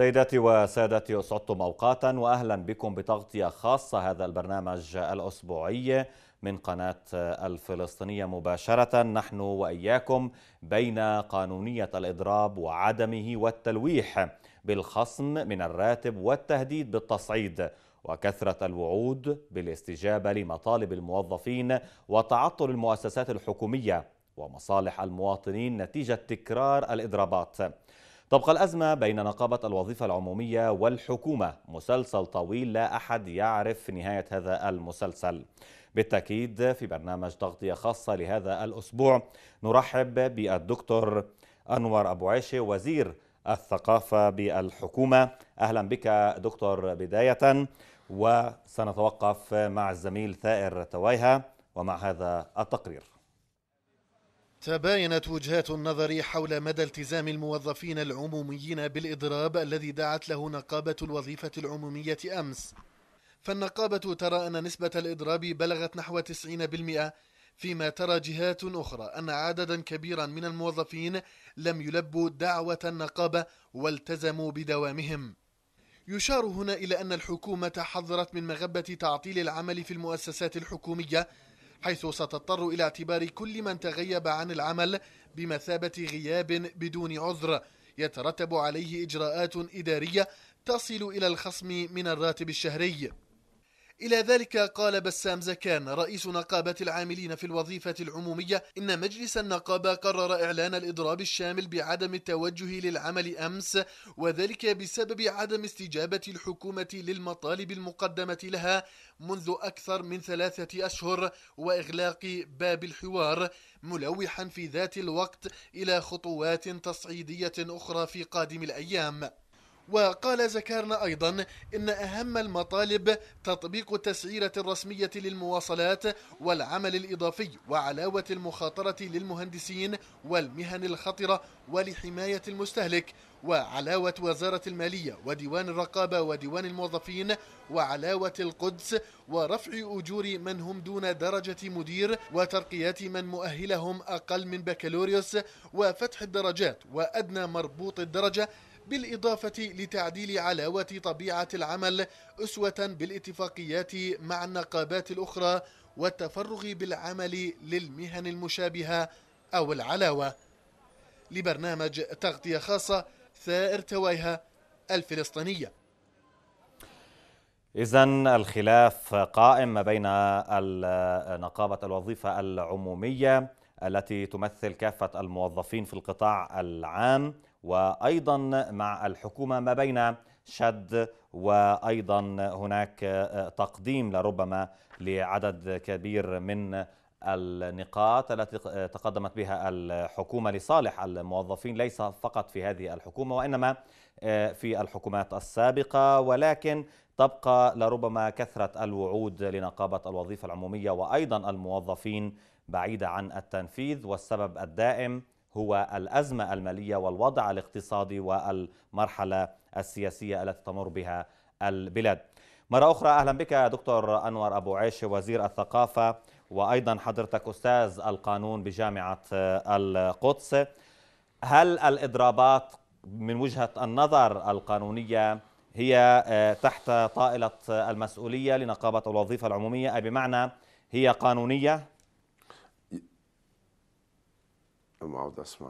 سيداتي وسادتي أسعدتم أوقاتا وأهلا بكم بتغطية خاصة هذا البرنامج الأسبوعي من قناة الفلسطينية مباشرة نحن وإياكم بين قانونية الإضراب وعدمه والتلويح بالخصم من الراتب والتهديد بالتصعيد وكثرة الوعود بالاستجابة لمطالب الموظفين وتعطل المؤسسات الحكومية ومصالح المواطنين نتيجة تكرار الإضرابات طبق الأزمة بين نقابة الوظيفة العمومية والحكومة مسلسل طويل لا أحد يعرف نهاية هذا المسلسل بالتأكيد في برنامج تغطية خاصة لهذا الأسبوع نرحب بالدكتور أنور أبو عيشة وزير الثقافة بالحكومة أهلا بك دكتور بداية وسنتوقف مع الزميل ثائر توايها ومع هذا التقرير تباينت وجهات النظر حول مدى التزام الموظفين العموميين بالإضراب الذي دعت له نقابة الوظيفة العمومية أمس فالنقابة ترى أن نسبة الإضراب بلغت نحو 90% فيما ترى جهات أخرى أن عددا كبيرا من الموظفين لم يلبوا دعوة النقابة والتزموا بدوامهم يشار هنا إلى أن الحكومة حذرت من مغبة تعطيل العمل في المؤسسات الحكومية حيث ستضطر إلى اعتبار كل من تغيب عن العمل بمثابة غياب بدون عذر يترتب عليه إجراءات إدارية تصل إلى الخصم من الراتب الشهري إلى ذلك قال بسام زكان رئيس نقابة العاملين في الوظيفة العمومية إن مجلس النقابة قرر إعلان الإضراب الشامل بعدم التوجه للعمل أمس وذلك بسبب عدم استجابة الحكومة للمطالب المقدمة لها منذ أكثر من ثلاثة أشهر وإغلاق باب الحوار ملوحا في ذات الوقت إلى خطوات تصعيدية أخرى في قادم الأيام وقال زكارنا أيضا إن أهم المطالب تطبيق التسعيرة الرسمية للمواصلات والعمل الإضافي وعلاوة المخاطرة للمهندسين والمهن الخطرة ولحماية المستهلك وعلاوة وزارة المالية وديوان الرقابة وديوان الموظفين وعلاوة القدس ورفع أجور من هم دون درجة مدير وترقيات من مؤهلهم أقل من بكالوريوس وفتح الدرجات وأدنى مربوط الدرجة بالإضافة لتعديل علاوة طبيعة العمل أسوة بالاتفاقيات مع النقابات الأخرى والتفرغ بالعمل للمهن المشابهة أو العلاوة لبرنامج تغطية خاصة ثائر تويها الفلسطينية إذا الخلاف قائم ما بين نقابة الوظيفة العمومية التي تمثل كافة الموظفين في القطاع العام وايضا مع الحكومه ما بين شد وايضا هناك آه، تقديم لربما لعدد كبير من النقاط التي آه، تقدمت بها الحكومه لصالح الموظفين ليس فقط في هذه الحكومه وانما آه، في الحكومات السابقه ولكن تبقى لربما كثره الوعود لنقابه الوظيفه العموميه وايضا الموظفين بعيده عن التنفيذ والسبب الدائم هو الازمه الماليه والوضع الاقتصادي والمرحله السياسيه التي تمر بها البلاد. مره اخرى اهلا بك دكتور انور ابو عيش وزير الثقافه وايضا حضرتك استاذ القانون بجامعه القدس. هل الاضرابات من وجهه النظر القانونيه هي آه، تحت طائله المسؤوليه لنقابه الوظيفه العموميه اي بمعنى هي قانونيه ما اسمع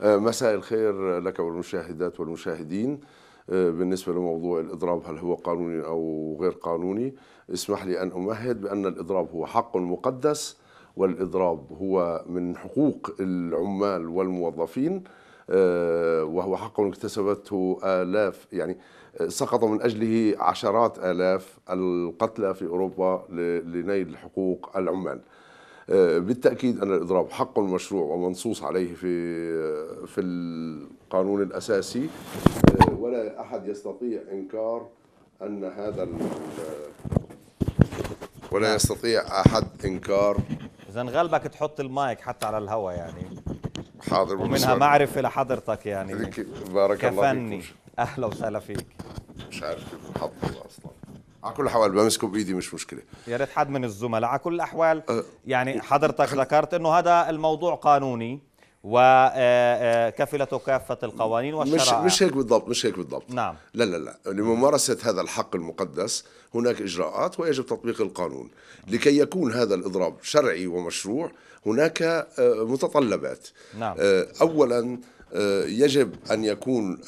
آه، مساء الخير لك والمشاهدات والمشاهدين آه، بالنسبة لموضوع الإضراب هل هو قانوني أو غير قانوني اسمح لي أن أمهد بأن الإضراب هو حق مقدس والإضراب هو من حقوق العمال والموظفين آه، وهو حق اكتسبته آلاف يعني سقط من أجله عشرات آلاف القتلى في أوروبا لنيل حقوق العمال آه، بالتاكيد ان الاضراب حق مشروع ومنصوص عليه في آه، في القانون الاساسي آه، ولا احد يستطيع انكار ان هذا ولا نعم. يستطيع احد انكار اذا غلبك تحط المايك حتى على الهواء يعني حاضر ومنها معرفه لحضرتك يعني بارك كفني. الله فيك اهلا وسهلا فيك مش عارف كيف اصلا على كل الاحوال بمسكه بايدي مش مشكله يا ريت حد من الزملاء على كل الاحوال أه، يعني حضرتك ذكرت انه هذا الموضوع قانوني وكفلته آه، آه، كافه القوانين والشرائع مش مش هيك بالضبط مش هيك بالضبط نعم لا لا لا لممارسه هذا الحق المقدس هناك اجراءات ويجب تطبيق القانون لكي يكون هذا الاضراب شرعي ومشروع هناك متطلبات نعم. اولا يجب ان يكون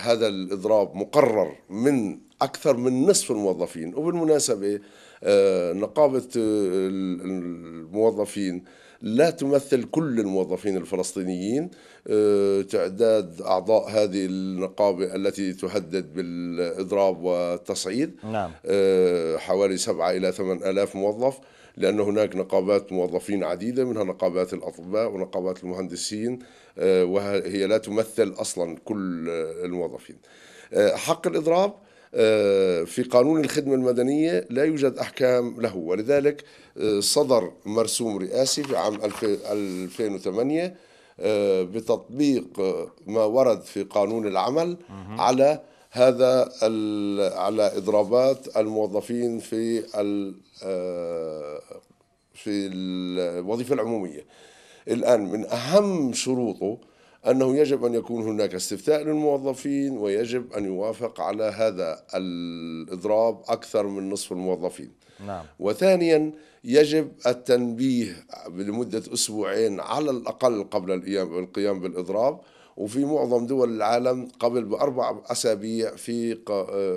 هذا الاضراب مقرر من أكثر من نصف الموظفين وبالمناسبة آه، نقابة آه، الموظفين لا تمثل كل الموظفين الفلسطينيين آه، تعداد أعضاء هذه النقابة التي تهدد بالإضراب والتصعيد نعم. حوالي سبعة إلى ثمان ألاف موظف لأن هناك نقابات موظفين عديدة منها نقابات الأطباء ونقابات المهندسين وهي لا تمثل أصلا كل الموظفين حق الإضراب آه، في قانون الخدمة المدنية لا يوجد أحكام له ولذلك آه، صدر مرسوم رئاسي في عام 2008 آه، بتطبيق ما ورد في قانون العمل على هذا على اضرابات الموظفين في في الوظيفه العموميه الان من اهم شروطه أنه يجب أن يكون هناك استفتاء للموظفين ويجب أن يوافق على هذا الإضراب أكثر من نصف الموظفين نعم. وثانيا يجب التنبيه لمدة أسبوعين على الأقل قبل القيام بالإضراب وفي معظم دول العالم قبل بأربع أسابيع في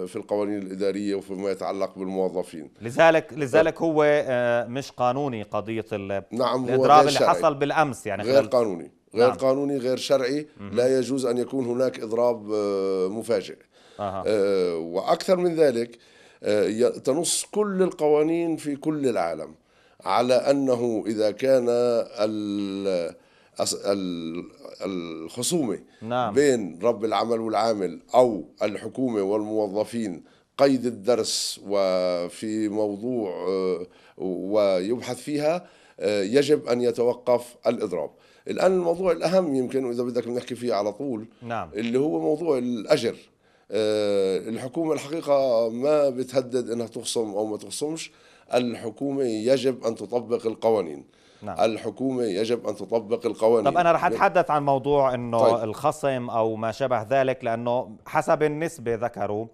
في القوانين الإدارية وفيما يتعلق بالموظفين لذلك لذلك هو آه، مش قانوني قضية نعم الإضراب اللي حصل بالأمس يعني غير قانوني غير نعم. قانوني غير شرعي مم. لا يجوز أن يكون هناك إضراب آه، مفاجئ آه. آه وأكثر من ذلك آه تنص كل القوانين في كل العالم على أنه إذا كان الخصومة نعم. بين رب العمل والعامل أو الحكومة والموظفين قيد الدرس وفي موضوع آه، ويبحث فيها آه، يجب أن يتوقف الإضراب الآن الموضوع الأهم يمكن وإذا بدك بنحكي فيه على طول نعم. اللي هو موضوع الأجر آه، الحكومة الحقيقة ما بتهدد أنها تخصم أو ما تخصمش الحكومة يجب أن تطبق القوانين نعم. الحكومة يجب أن تطبق القوانين طب أنا رح يعني أتحدث عن موضوع أنه طيب. الخصم أو ما شابه ذلك لأنه حسب النسبة ذكروا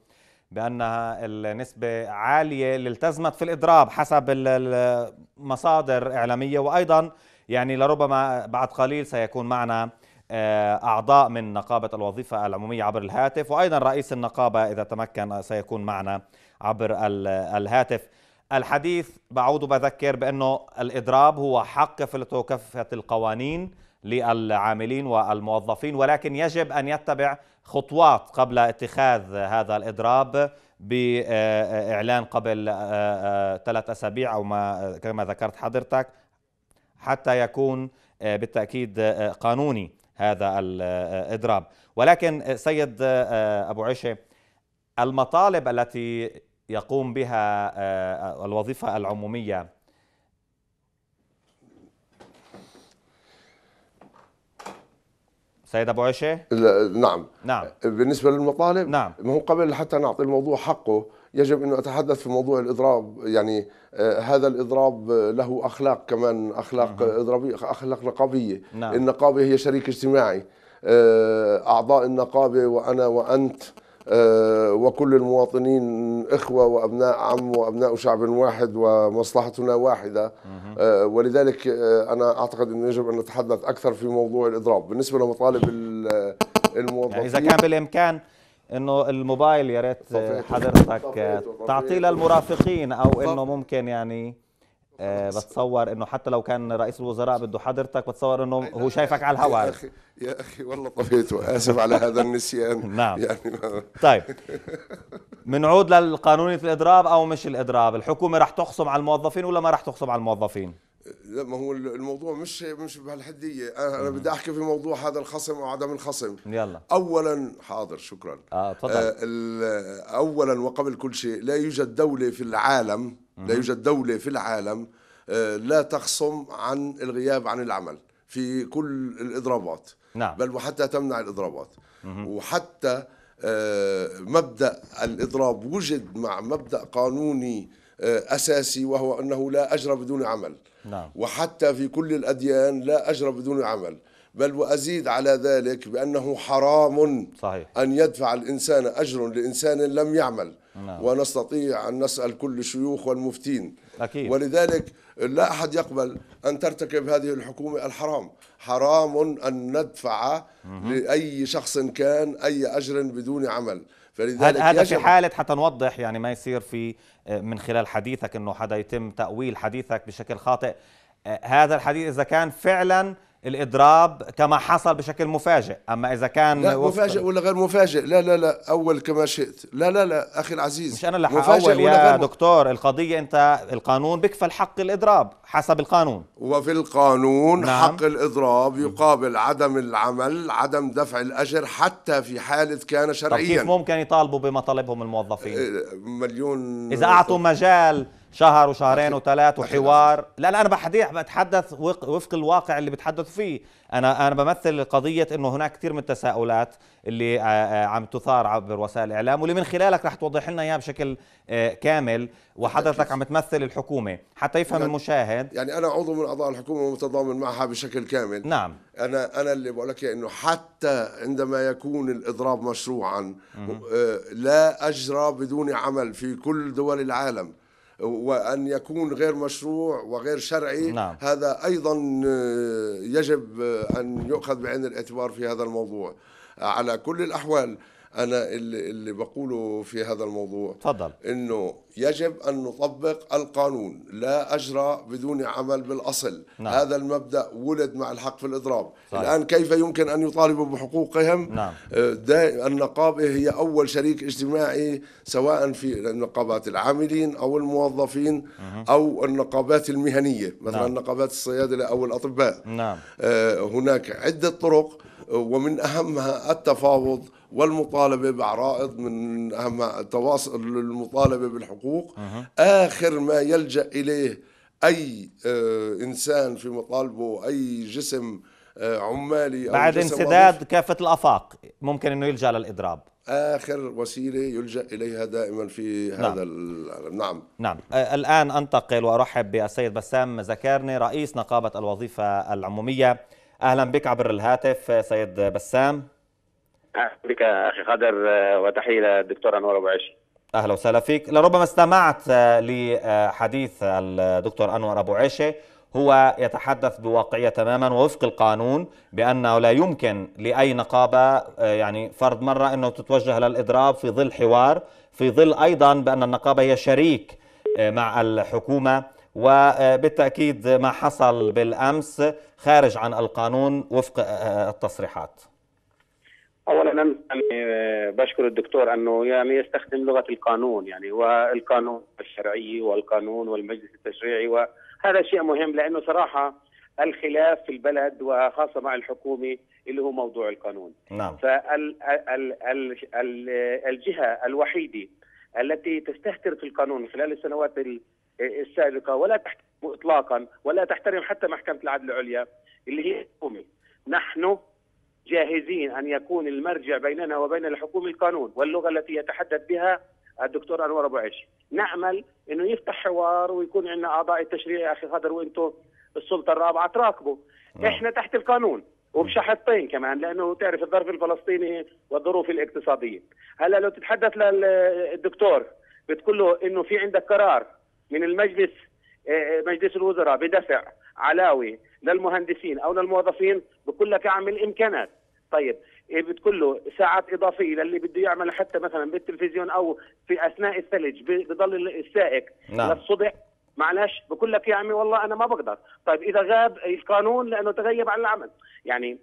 بأنها النسبة عالية اللي التزمت في الإضراب حسب المصادر إعلامية وأيضا يعني لربما بعد قليل سيكون معنا آه، أعضاء من نقابة الوظيفة العمومية عبر الهاتف وأيضا رئيس النقابة إذا تمكن سيكون معنا عبر الهاتف الحديث بعود بذكر بأنه الإضراب هو حق في كفة القوانين للعاملين والموظفين ولكن يجب أن يتبع خطوات قبل اتخاذ هذا الإضراب بإعلان قبل آه، آه، ثلاث أسابيع أو ما كما ذكرت حضرتك حتى يكون آه، بالتأكيد آه، آه، قانوني هذا الإضراب ولكن سيد أبو عشة المطالب التي يقوم بها الوظيفة العمومية سيد ابو عشه نعم نعم بالنسبه للمطالب نعم ما هو قبل حتى نعطي الموضوع حقه يجب أن أتحدث في موضوع الإضراب يعني آه، هذا الإضراب آه، له أخلاق كمان أخلاق إضرابية أخلاق نقابية نعم. النقابة هي شريك اجتماعي آه، أعضاء النقابة وأنا وأنت وكل المواطنين إخوة وأبناء عم وأبناء شعب واحد ومصلحتنا واحدة ولذلك أنا أعتقد أنه يجب أن نتحدث أكثر في موضوع الإضراب بالنسبة لمطالب الموظفين يعني إذا كان بالإمكان انه الموبايل يا ريت حضرتك تعطيه للمرافقين او انه ممكن يعني آه، بتصور انه حتى لو كان رئيس الوزراء بده حضرتك بتصور انه هو شايفك على الهواء يا اخي يا اخي والله طفيت اسف على هذا النسيان نعم يعني طيب بنعود للقانونيه الاضراب او مش الاضراب الحكومه رح تخصم على الموظفين ولا ما رح تخصم على الموظفين لا ما هو الموضوع مش مش بهالحديه انا بدي احكي في موضوع هذا الخصم وعدم الخصم يلا اولا حاضر شكرا اه تفضل آه اولا وقبل كل شيء لا يوجد دوله في العالم لا يوجد دوله في العالم آه، لا تخصم عن الغياب عن العمل في كل الاضرابات نعم بل وحتى تمنع الاضرابات وحتى آه، مبدا الاضراب وجد مع مبدا قانوني آه، اساسي وهو انه لا اجر بدون عمل نعم. وحتى في كل الأديان لا أجر بدون عمل بل وأزيد على ذلك بأنه حرام صحيح. أن يدفع الإنسان أجر لإنسان لم يعمل نعم. ونستطيع أن نسأل كل الشيوخ والمفتين أكيد. ولذلك لا أحد يقبل أن ترتكب هذه الحكومة الحرام حرام أن ندفع مه. لأي شخص كان أي أجر بدون عمل فلذلك هذا في حاله حتى نوضح يعني ما يصير في آه، من خلال حديثك انه حدا يتم تاويل حديثك بشكل خاطئ آه، هذا الحديث اذا كان فعلا الاضراب كما حصل بشكل مفاجئ اما اذا كان لا مفاجئ ولا غير مفاجئ لا لا لا اول كما شئت لا لا لا اخي العزيز مش انا اللي حاول يا دكتور القضيه انت القانون بيكفل حق الاضراب حسب القانون وفي القانون نعم. حق الاضراب يقابل عدم العمل عدم دفع الاجر حتى في حاله كان شرعيا طب كيف ممكن يطالبوا بمطالبهم الموظفين آه، مليون اذا اعطوا مجال شهر وشهرين وثلاث وحوار لا لا انا بحديح بتحدث وفق الواقع اللي بتحدث فيه انا انا بمثل قضيه انه هناك كثير من التساؤلات اللي عم تثار عبر وسائل الاعلام واللي من خلالك رح توضح لنا اياها بشكل كامل وحضرتك عم تمثل الحكومه حتى يفهم يعني المشاهد يعني انا عضو من اعضاء الحكومه ومتضامن معها بشكل كامل نعم انا انا اللي بقول لك انه حتى عندما يكون الاضراب مشروعا لا اجرى بدون عمل في كل دول العالم وأن يكون غير مشروع وغير شرعي نعم. هذا أيضا آه، يجب آه، أن يؤخذ بعين الاعتبار في هذا الموضوع آه، على كل الأحوال انا اللي, اللي بقوله في هذا الموضوع تفضل انه يجب ان نطبق القانون لا اجرى بدون عمل بالاصل نعم. هذا المبدا ولد مع الحق في الاضراب صحيح. الان كيف يمكن ان يطالبوا بحقوقهم نعم. أه، النقابه هي اول شريك اجتماعي سواء في النقابات العاملين او الموظفين مه. او النقابات المهنيه مثلا نعم. نقابات الصيادله او الاطباء نعم. أه، هناك عده طرق أه، ومن اهمها التفاوض والمطالبة بعرائض من أهم تواصل المطالبة بالحقوق آخر ما يلجأ إليه أي آه، إنسان في مطالبه أي جسم آه، عمالي أو بعد جسم انسداد كافة الأفاق ممكن أنه يلجأ للإضراب آخر وسيلة يلجأ إليها دائما في نعم. هذا نعم. نعم نعم الآن أنتقل وأرحب بالسيد بسام زكارني رئيس نقابة الوظيفة العمومية أهلا بك عبر الهاتف سيد بسام بك اخي خضر آه، وتحيه للدكتور انور ابو عيش اهلا وسهلا فيك لربما استمعت آه، لحديث الدكتور انور ابو عيشه هو يتحدث بواقعيه تماما ووفق القانون بانه لا يمكن لاي نقابه آه، يعني فرض مره انه تتوجه للاضراب في ظل حوار في ظل ايضا بان النقابه هي شريك مع الحكومه وبالتاكيد ما حصل بالامس خارج عن القانون وفق التصريحات اولا انا يعني بشكر الدكتور انه يعني يستخدم لغه القانون يعني والقانون الشرعي والقانون والمجلس التشريعي وهذا شيء مهم لانه صراحه الخلاف في البلد وخاصه مع الحكومه اللي هو موضوع القانون. نعم. فال الجهه الوحيده التي تستهتر في القانون خلال السنوات السابقه ولا تحترم اطلاقا ولا تحترم حتى محكمه العدل العليا اللي هي الحكومه. نحن جاهزين أن يكون المرجع بيننا وبين الحكومة القانون واللغة التي يتحدث بها الدكتور أنور أبو عيش نأمل أنه يفتح حوار ويكون عندنا أعضاء التشريع يا أخي خضر وأنتم السلطة الرابعة تراقبوا نعم. إحنا تحت القانون وبشحطين كمان لانه تعرف الظرف الفلسطيني والظروف الاقتصاديه هلا لو تتحدث للدكتور بتقول له انه في عندك قرار من المجلس آه، مجلس الوزراء بدفع علاوي للمهندسين او للموظفين بقول لك اعمل امكانات طيب إيه بتقول له ساعات اضافيه للي بده يعمل حتى مثلا بالتلفزيون او في اثناء الثلج بضل السائق نعم. للصبح معلش بقول لك يا عمي والله انا ما بقدر طيب اذا غاب القانون لانه تغيب عن العمل يعني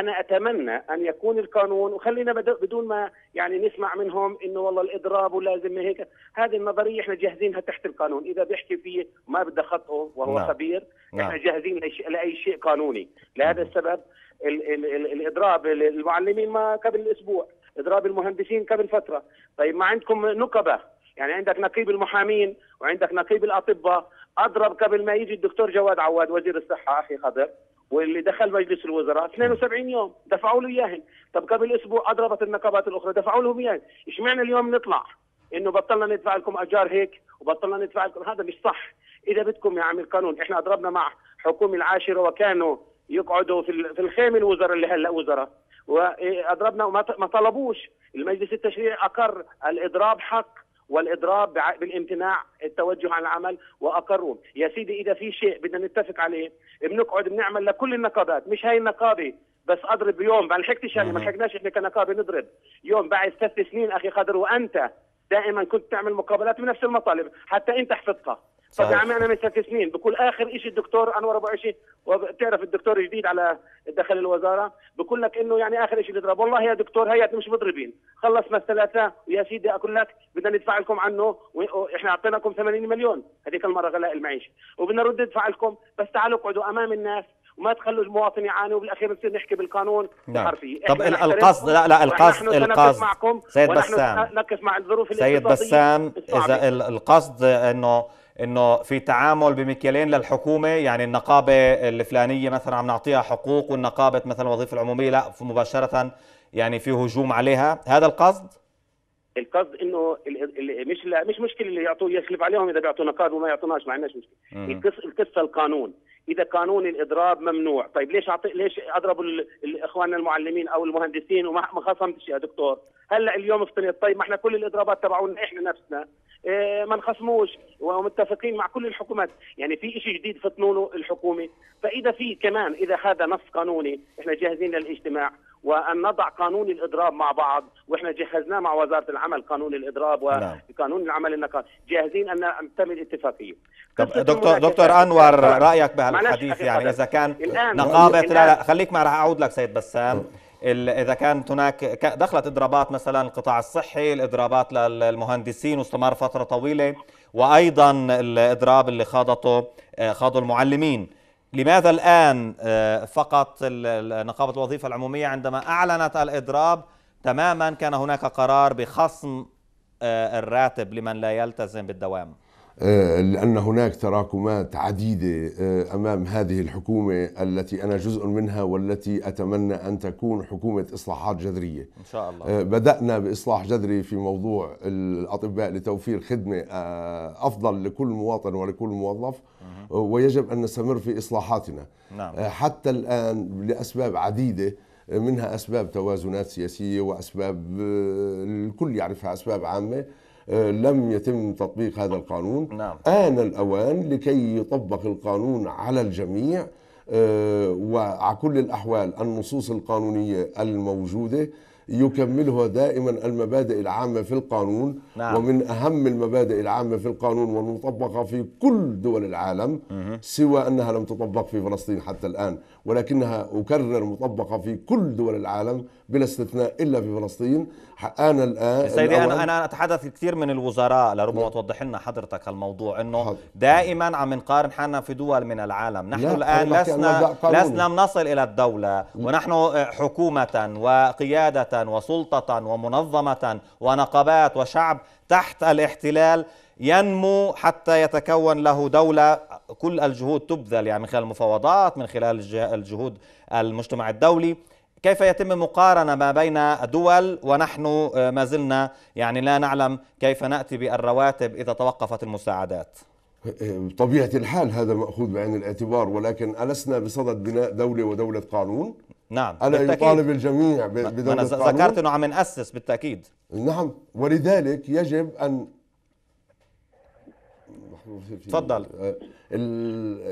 انا اتمنى ان يكون القانون وخلينا بدون ما يعني نسمع منهم انه والله الاضراب ولازم هيك هذه النظريه احنا جاهزينها تحت القانون اذا بيحكي فيه ما بدي خطه وهو لا. نعم. خبير نعم. احنا جاهزين لاي شيء قانوني لهذا السبب ال ال ال الاضراب المعلمين ما قبل اسبوع اضراب المهندسين قبل فتره طيب ما عندكم نقبه يعني عندك نقيب المحامين وعندك نقيب الاطباء اضرب قبل ما يجي الدكتور جواد عواد وزير الصحه اخي خضر واللي دخل مجلس الوزراء 72 يوم دفعوا له اياهم طب قبل اسبوع اضربت النقابات الاخرى دفعوا لهم اياهم ايش معنى اليوم نطلع انه بطلنا ندفع لكم اجار هيك وبطلنا ندفع لكم هذا مش صح اذا بدكم يا عم القانون احنا اضربنا مع حكومه العاشره وكانوا يقعدوا في في الخيم الوزراء اللي هلا وزراء واضربنا وما طلبوش المجلس التشريعي اقر الاضراب حق والاضراب بالامتناع التوجه عن العمل واقروا يا سيدي اذا في شيء بدنا نتفق عليه بنقعد بنعمل لكل النقابات مش هاي النقابه بس اضرب يوم ما لحقتش انا يعني، ما لحقناش احنا كنقابه نضرب يوم بعد ثلاث سنين اخي قدر وانت دائما كنت تعمل مقابلات بنفس المطالب حتى انت حفظتها فدعم انا سنين بكل اخر شيء الدكتور انور ابو عشي وبتعرف الدكتور جديد على دخل الوزاره بقول لك انه يعني اخر شيء بيضرب والله يا دكتور هي مش مضربين خلصنا الثلاثه ويا سيدي اقول لك بدنا ندفع لكم عنه واحنا اعطيناكم 80 مليون هذيك المره غلاء المعيشه وبدنا نرد ندفع لكم بس تعالوا اقعدوا امام الناس وما تخلوا المواطن يعاني وبالاخير نصير نحكي بالقانون نعم. طب القصد لا لا القصد القصد معكم سيد بسام نقف مع الظروف سيد بسام اذا القصد انه انه في تعامل بمكيالين للحكومه يعني النقابه الفلانيه مثلا عم نعطيها حقوق والنقابه مثلا الوظيفه العموميه لا مباشره يعني في هجوم عليها هذا القصد القصد انه مش لا مش مشكله اللي يعطوه يخلف عليهم اذا بيعطوا نقابه وما يعطوناش ما عندناش مشكله القصه القانون اذا قانون الاضراب ممنوع طيب ليش أعطي ليش اضربوا الاخوان المعلمين او المهندسين وما خصمتش يا دكتور هلا اليوم افترض طيب ما احنا كل الاضرابات تبعونا احنا نفسنا إيه، ما نخصموش ومتفقين مع كل الحكومات يعني في شيء جديد فطنونه الحكومه فاذا في كمان اذا هذا نص قانوني احنا جاهزين للاجتماع وان نضع قانون الاضراب مع بعض واحنا جهزناه مع وزاره العمل قانون الاضراب وقانون نعم. العمل النقابي جاهزين ان نعمل اتفاقيه طب دكتور دكتور انور رايك بهالحديث يعني اذا كان نقابه لا لا خليك ما راح اعود لك سيد بسام اذا كانت هناك دخلت اضرابات مثلا القطاع الصحي الاضرابات للمهندسين واستمر فتره طويله وايضا الاضراب اللي خاضته آه، خاضوا المعلمين لماذا الآن آه، فقط نقابة الوظيفة العمومية عندما أعلنت الإضراب تماما كان هناك قرار بخصم آه، الراتب لمن لا يلتزم بالدوام آه، لأن هناك تراكمات عديدة آه، أمام هذه الحكومة التي أنا جزء منها والتي أتمنى أن تكون حكومة إصلاحات جذرية إن شاء الله آه، بدأنا بإصلاح جذري في موضوع الأطباء لتوفير خدمة أفضل لكل مواطن ولكل موظف ويجب أن نستمر في إصلاحاتنا نعم. حتى الآن لأسباب عديدة منها أسباب توازنات سياسية وأسباب الكل يعرفها أسباب عامة لم يتم تطبيق هذا القانون نعم. آن الأوان لكي يطبق القانون على الجميع آه، وعلى كل الأحوال النصوص القانونية الموجودة يكملها دائما المبادئ العامة في القانون نعم. ومن أهم المبادئ العامة في القانون والمطبقة في كل دول العالم سوى أنها لم تطبق في فلسطين حتى الآن ولكنها أكرر مطبقة في كل دول العالم بلا استثناء إلا في فلسطين أنا الآن سيدي أنا, أنا أتحدث كثير من الوزراء لربما لا. نعم. توضح لنا حضرتك الموضوع أنه حضر. دائما عم نقارن حالنا في دول من العالم نحن لا. الآن لسنا لسنا نصل إلى الدولة ونحن آه، حكومة وقيادة وسلطة ومنظمة ونقابات وشعب تحت الاحتلال ينمو حتى يتكون له دولة كل الجهود تبذل يعني من خلال المفاوضات من خلال الجهود المجتمع الدولي كيف يتم مقارنة ما بين دول ونحن آه، ما زلنا يعني لا نعلم كيف نأتي بالرواتب إذا توقفت المساعدات بطبيعة الحال هذا مأخوذ بعين الاعتبار ولكن ألسنا بصدد بناء دولة ودولة قانون نعم ألا بالتأكيد. يطالب الجميع بدولة أنا ذكرت أنه عم نأسس بالتأكيد نعم ولذلك يجب أن تفضل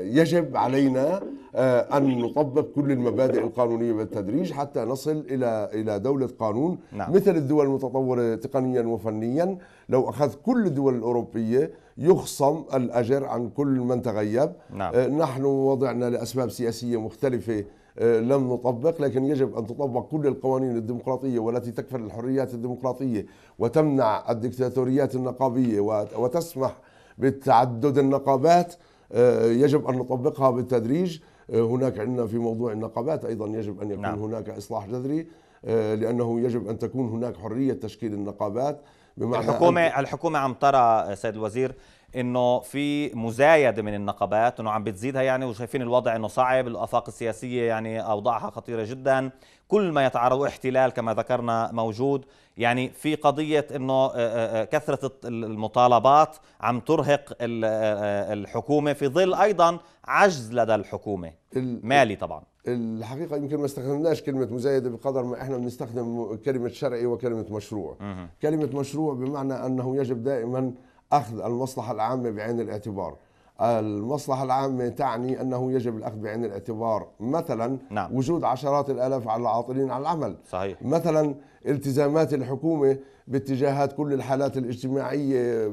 يجب علينا آه، ان نطبق كل المبادئ القانونيه بالتدريج حتى نصل الى الى دوله قانون نعم. مثل الدول المتطوره تقنيا وفنيا لو اخذ كل الدول الاوروبيه يخصم الاجر عن كل من تغيب نعم. آه، نحن وضعنا لاسباب سياسيه مختلفه آه، لم نطبق لكن يجب أن تطبق كل القوانين الديمقراطية والتي تكفل الحريات الديمقراطية وتمنع الدكتاتوريات النقابية وتسمح بتعدد النقابات آه، يجب أن نطبقها بالتدريج آه، هناك عندنا في موضوع النقابات أيضا يجب أن يكون نعم. هناك إصلاح جذري آه، لأنه يجب أن تكون هناك حرية تشكيل النقابات بمعنى الحكومة الحكومة عم ترى سيد الوزير انه في مزايده من النقابات انه عم بتزيدها يعني وشايفين الوضع انه صعب الافاق السياسيه يعني اوضاعها خطيره جدا كل ما يتعرض احتلال كما ذكرنا موجود يعني في قضية أنه آه، آه، آه، كثرة المطالبات عم ترهق الحكومة في ظل أيضا عجز لدى الحكومة مالي طبعا الحقيقة يمكن ما استخدمناش كلمة مزايدة بقدر ما احنا بنستخدم كلمة شرعي وكلمة مشروع كلمة مشروع بمعنى أنه يجب دائما أخذ المصلحة العامة بعين الاعتبار المصلحة العامة تعني أنه يجب الأخذ بعين الاعتبار مثلا نعم. وجود عشرات الآلاف على العاطلين عن العمل صحيح. مثلا التزامات الحكومة باتجاهات كل الحالات الاجتماعية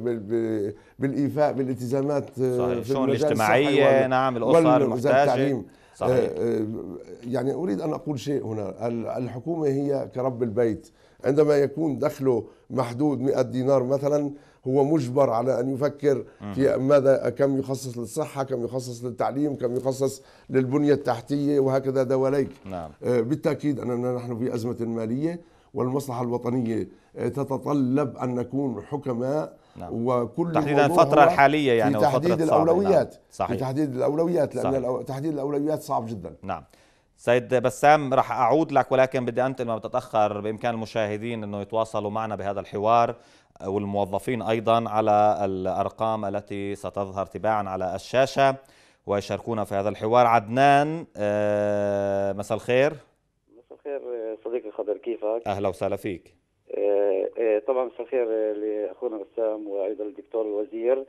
بالإيفاء بالالتزامات آه، صحيح. في المجال الاجتماعية نعم الأسر المحتاجة صحيح. آه، آه، يعني أريد أن أقول شيء هنا الحكومة هي كرب البيت عندما يكون دخله محدود 100 دينار مثلا هو مجبر على أن يفكر في ماذا كم يخصص للصحة كم يخصص للتعليم كم يخصص للبنية التحتية وهكذا دواليك نعم. آه، بالتأكيد أننا نحن في أزمة مالية والمصلحة الوطنية تتطلب أن نكون حكماء نعم. وكل تحديدا الفترة الحالية يعني في تحديد نعم. الأولويات نعم. صحيح. في تحديد الأولويات لأن صحيح. تحديد الأولويات صعب جدا نعم سيد بسام رح أعود لك ولكن بدي أنت ما بتتأخر بإمكان المشاهدين أنه يتواصلوا معنا بهذا الحوار والموظفين أيضا على الأرقام التي ستظهر تباعا على الشاشة ويشاركونا في هذا الحوار عدنان آه، مساء الخير مساء الخير آه، صديقي خضر كيفك أهلا وسهلا فيك آه، طبعا مساء الخير لاخونا بسام وايضا الدكتور الوزير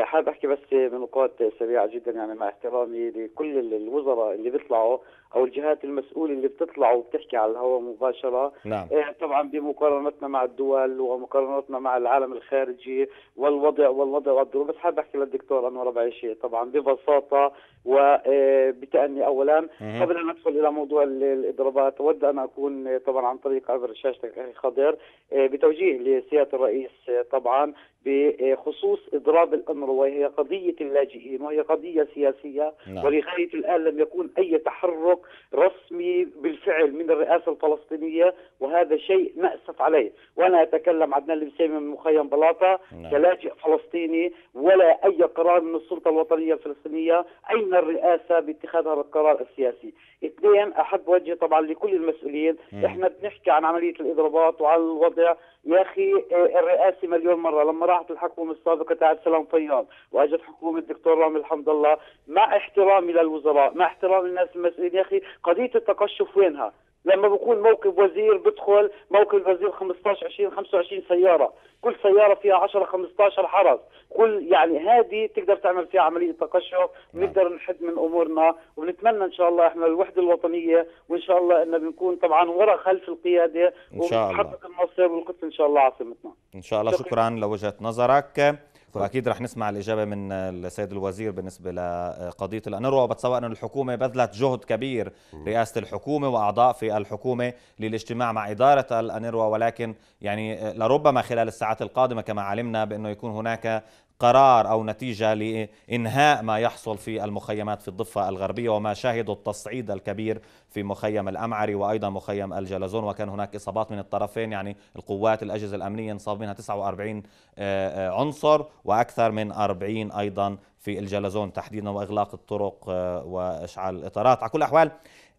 حاب احكي بس بنقاط سريعه جدا يعني مع احترامي لكل الوزراء اللي بيطلعوا او الجهات المسؤوله اللي بتطلع وبتحكي على الهواء مباشره نعم. إيه، طبعا بمقارنتنا مع الدول ومقارنتنا مع العالم الخارجي والوضع والوضع والظروف بس حابب احكي للدكتور انور شيء طبعا ببساطه وبتأني إيه، اولا قبل ان ادخل الى موضوع الاضرابات اود ان اكون إيه، طبعا عن طريق عبر شاشتك اخي خضر بتوجيه لسياده الرئيس طبعا بخصوص اضراب الامر وهي قضيه اللاجئين وهي قضيه سياسيه نعم. ولغايه الان لم يكون اي تحرك رسمي بالفعل من الرئاسه الفلسطينيه وهذا شيء ناسف عليه وانا اتكلم عدنان المسيمي من مخيم بلاطه نعم. كلاجئ فلسطيني ولا اي قرار من السلطه الوطنيه الفلسطينيه اين الرئاسه باتخاذ هذا القرار السياسي اثنين احب وجه طبعا لكل المسؤولين م. احنا بنحكي عن عمليه الاضرابات وعن الوضع يا اخي إيه، الرئاسه مليون مره لما راحت الحكومه السابقه تاعت سلام طيام واجت حكومه الدكتور رامي الحمد الله مع احترامي للوزراء مع احترامي الناس المسؤولين يا اخي قضيه التقشف وينها؟ لما بكون موكب وزير بدخل موكب وزير 15 20 25 سياره كل سياره فيها 10 15 حرس كل يعني هذه تقدر تعمل فيها عمليه تقشف بنقدر نعم. نحد من امورنا وبنتمنى ان شاء الله احنا الوحده الوطنيه وان شاء الله انه بنكون طبعا وراء خلف القياده ان شاء الله ونحقق النصر والقدس ان شاء الله عاصمتنا ان شاء الله شكرا, شكرا لوجهه نظرك طيب. واكيد رح نسمع الاجابه من السيد الوزير بالنسبه لقضيه الانروا وبتصور انه الحكومه بذلت جهد كبير رئاسه الحكومه واعضاء في الحكومه للاجتماع مع اداره الانروا ولكن يعني لربما خلال الساعات القادمه كما علمنا بانه يكون هناك قرار أو نتيجة لإنهاء ما يحصل في المخيمات في الضفة الغربية وما شاهدوا التصعيد الكبير في مخيم الأمعري وأيضا مخيم الجلزون وكان هناك إصابات من الطرفين يعني القوات الأجهزة الأمنية انصاب منها 49 آه، عنصر وأكثر من 40 أيضا في الجلزون تحديدا وإغلاق الطرق آه، وإشعال الإطارات على كل الأحوال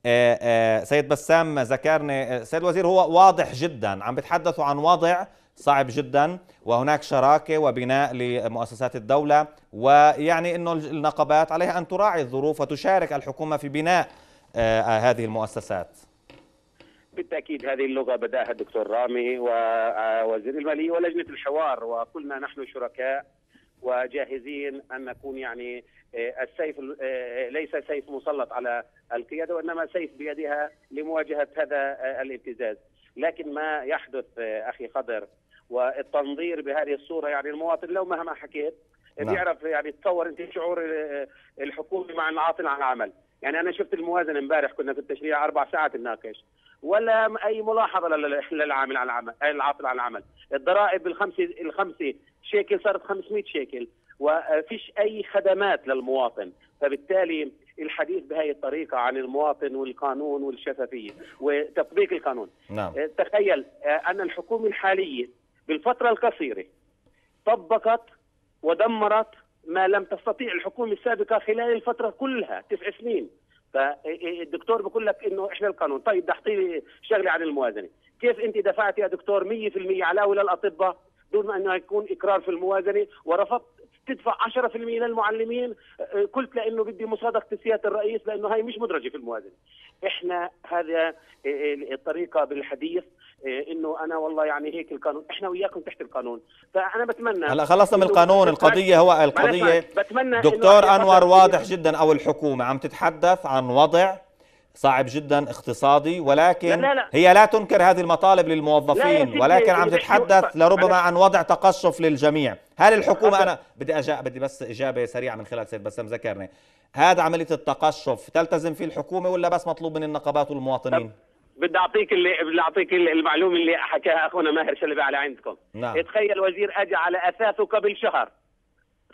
آه، سيد بسام ذكرني سيد وزير هو واضح جدا عم بتحدثوا عن وضع صعب جدا وهناك شراكه وبناء لمؤسسات الدوله ويعني انه النقابات عليها ان تراعي الظروف وتشارك الحكومه في بناء آه، هذه المؤسسات. بالتاكيد هذه اللغه بداها الدكتور رامي ووزير آه، الماليه ولجنه الحوار وقلنا نحن شركاء وجاهزين ان نكون يعني آه، السيف آه، ليس سيف مسلط على القياده وانما سيف بيدها لمواجهه هذا آه، الابتزاز، لكن ما يحدث اخي خضر والتنظير بهذه الصوره يعني المواطن لو مهما حكيت نعم. بيعرف يعني تصور انت شعور الحكومه مع العاطل عن العمل يعني انا شفت الموازنه امبارح كنا في التشريع اربع ساعات نناقش ولا اي ملاحظه للعامل على العمل العاطل على العمل الضرائب بالخمسه الخمسه شيكل صارت 500 شيكل وفيش اي خدمات للمواطن فبالتالي الحديث بهذه الطريقة عن المواطن والقانون والشفافية وتطبيق القانون نعم. آه، تخيل آه، أن الحكومة الحالية بالفترة القصيرة طبقت ودمرت ما لم تستطيع الحكومه السابقه خلال الفتره كلها تسع سنين فالدكتور إيه- إيه، بقول لك انه احنا القانون طيب بدي احكي شغله عن الموازنه كيف انت دفعت يا دكتور 100% علاوه للاطباء دون انه يكون اقرار في الموازنه ورفضت تدفع 10% للمعلمين إيه، قلت لانه بدي مصادقه سياده الرئيس لانه هاي مش مدرجه في الموازنه احنا هذا الطريقه بالحديث إيه، انه انا والله يعني هيك القانون احنا وياكم تحت القانون فانا بتمنى هلا خلصنا من القانون القضيه هو القضيه بتمنى دكتور انور واضح جدا او الحكومه عم تتحدث عن وضع صعب جدا اقتصادي ولكن لا لا لا. هي لا تنكر هذه المطالب للموظفين ولكن عم تتحدث لربما عن وضع تقشف للجميع هل الحكومة أنا بدي أجا بدي بس إجابة سريعة من خلال سيد بسام زكرني هذا عملية التقشف تلتزم فيه الحكومة ولا بس مطلوب من النقابات والمواطنين؟ بدي اعطيك اللي بدي اعطيك المعلومه اللي حكاها اخونا ماهر شلبي على عندكم نعم. تخيل وزير اجى على اثاثه قبل شهر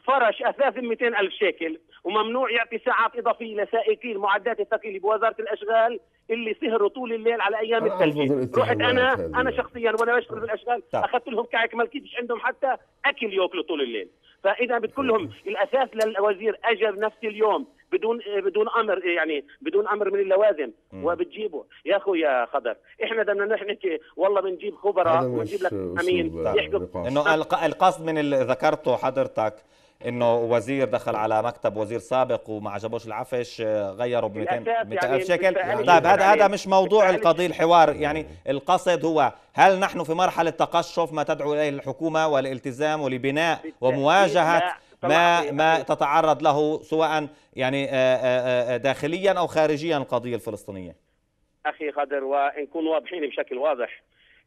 فرش اثاث ب 200 الف شيكل وممنوع يعطي ساعات اضافيه لسائقين معدات الثقيله بوزاره الاشغال اللي سهروا طول الليل على ايام التلفيل رحت انا انا شخصيا وانا بشتغل بالاشغال اخذت لهم كعك ملكي فيش عندهم حتى اكل ياكلوا طول الليل فاذا بتقول لهم الاثاث للوزير اجى نفس اليوم بدون بدون امر يعني بدون امر من اللوازم وبتجيبه يا اخويا يا خضر احنا بدنا نحكي والله بنجيب خبراء ونجيب لك امين يحكوا انه آه. القصد من اللي ذكرته حضرتك انه وزير دخل على مكتب وزير سابق وما عجبوش العفش آه، غيره ب 200 يعني الف شكل طيب هذا هذا مش موضوع القضيه الحوار يعني القصد هو هل نحن في مرحله تقشف ما تدعو اليه الحكومه والالتزام ولبناء ومواجهه ما ما تتعرض له سواء يعني آه، آه، آه، داخليا او خارجيا القضيه الفلسطينيه اخي قدر ونكون واضحين بشكل واضح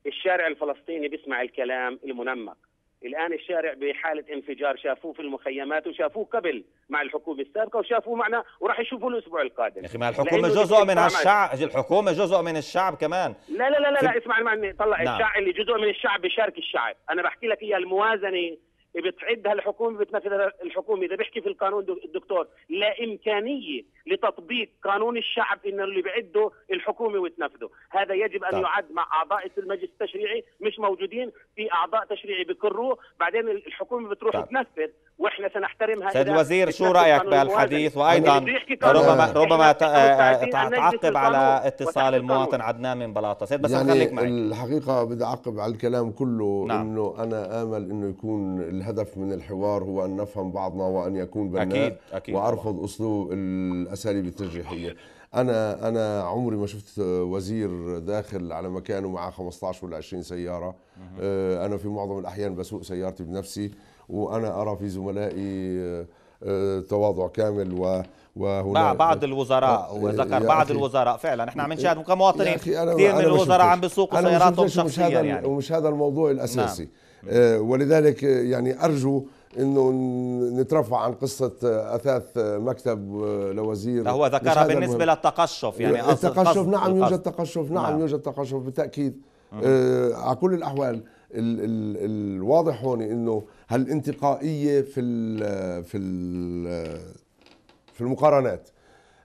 الشارع الفلسطيني بيسمع الكلام المنمق الان الشارع بحاله انفجار شافوه في المخيمات وشافوه قبل مع الحكومه السابقه وشافوه معنا وراح يشوفوه الاسبوع القادم يا اخي ما الحكومه جزء من الشعب الحكومه جزء من الشعب كمان لا لا لا لا, لا اسمع معني طلع نعم. الشعب اللي جزء من الشعب بيشارك الشعب انا بحكي لك هي الموازنه بتعدها الحكومه بتنفذها الحكومه اذا بيحكي في القانون الدكتور لا امكانيه لتطبيق قانون الشعب انه اللي بعده الحكومه وتنفذه هذا يجب ان طيب. يعد مع اعضاء المجلس التشريعي مش موجودين في اعضاء تشريعي بيقروه بعدين الحكومه بتروح طيب. تنفذ واحنا سنحترمها سيد الوزير شو رايك بالحديث وايضا ربما ربما تعقب على اتصال المواطن عدنان من بلاطه سيد بس يعني خليك معي الحقيقه بدي اعقب على الكلام كله نعم. انه انا امل انه يكون الهدف من الحوار هو أن نفهم بعضنا وأن يكون بناء أكيد أكيد وأرفض طبعا. أسلوب الأساليب التجريحيه أنا أنا عمري ما شفت وزير داخل على مكانه مع 15 ولا 20 سيارة آه، أنا في معظم الأحيان بسوق سيارتي بنفسي وأنا أرى في زملائي آه، آه، تواضع كامل وهنا بعض الوزراء وذكر بعض الوزراء فعلا احنا عم نشاهد كمواطنين كثير من الوزراء عم بيسوقوا سياراتهم شخصيا يعني ومش هذا الموضوع الاساسي نعم. آه، ولذلك آه، يعني أرجو انه نترفع عن قصه آه، اثاث مكتب لوزير هو ذكرها بالنسبه للتقشف يعني التقشف نعم القصد. يوجد تقشف نعم, نعم يوجد تقشف بالتاكيد على كل الاحوال ال ال الواضح هون انه هالانتقائيه في ال في ال في المقارنات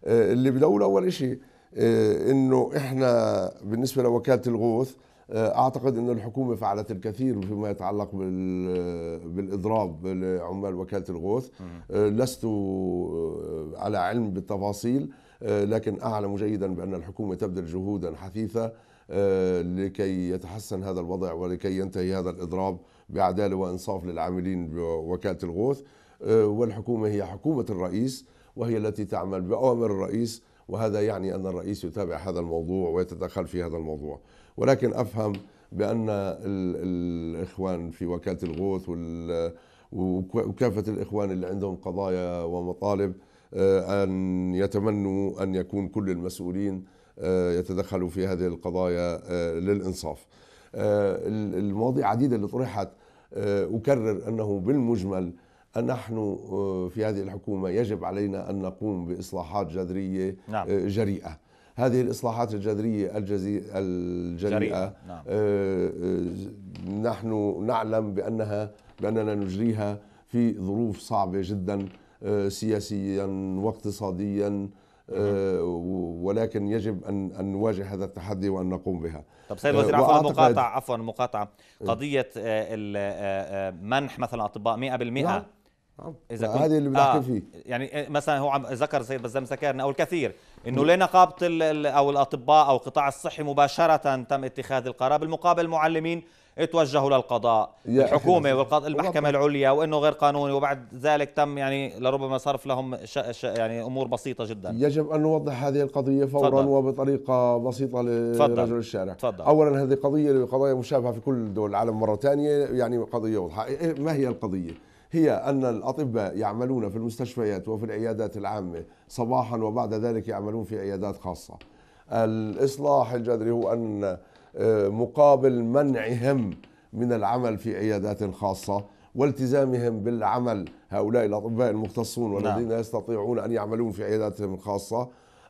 اللي بدوله اول شيء انه احنا بالنسبه لوكاله الغوث آه، اعتقد ان الحكومه فعلت الكثير فيما يتعلق آه، بالاضراب لعمال وكاله الغوث آه، لست على علم بالتفاصيل لكن اعلم جيدا بان الحكومه تبذل جهودا حثيثه لكي يتحسن هذا الوضع ولكي ينتهي هذا الاضراب بعداله وانصاف للعاملين بوكاله الغوث والحكومه هي حكومه الرئيس وهي التي تعمل باوامر الرئيس وهذا يعني ان الرئيس يتابع هذا الموضوع ويتدخل في هذا الموضوع. ولكن افهم بان الاخوان في وكاله الغوث وكافه الاخوان اللي عندهم قضايا ومطالب آه، ان يتمنوا ان يكون كل المسؤولين آه، يتدخلوا في هذه القضايا آه، للانصاف. المواضيع عديده اللي طرحت اكرر انه بالمجمل نحن في هذه الحكومه يجب علينا ان نقوم باصلاحات جذريه نعم. جريئه. هذه الإصلاحات الجذرية الجزي... الجريئة آه، نعم. آه، نحن نعلم بأنها بأننا نجريها في ظروف صعبة جدا آه، سياسيا واقتصاديا ولكن يجب ان ان نواجه هذا التحدي وان نقوم بها. طب سيد الوزير عفوا مقاطعه عفوا مقاطعه إيه. قضيه منح مثلا اطباء 100% نعم. اذا نعم. كنت هذه اللي بنحكي آه فيه يعني إيه، مثلا هو عم ذكر سيد بزام سكارنا او الكثير انه ليه نقابه او الاطباء او القطاع الصحي مباشره تم اتخاذ القرار بالمقابل المعلمين توجهوا للقضاء الحكومه والمحكمه العليا وانه غير قانوني وبعد ذلك تم يعني لربما صرف لهم ش... ش... يعني امور بسيطه جدا يجب ان نوضح هذه القضيه فورا فضل. وبطريقه بسيطه لرجل الشارع فضل. اولا هذه قضيه قضايا مشابهه في كل دول العالم مره ثانيه يعني قضيه واضحه إيه، ما هي القضيه هي أن الأطباء يعملون في المستشفيات وفي العيادات العامة صباحا وبعد ذلك يعملون في عيادات خاصة الإصلاح الجذري هو أن آه، مقابل منعهم من العمل في عيادات خاصة والتزامهم بالعمل هؤلاء الأطباء المختصون نعم. والذين نعم. يستطيعون أن يعملون في عياداتهم الخاصة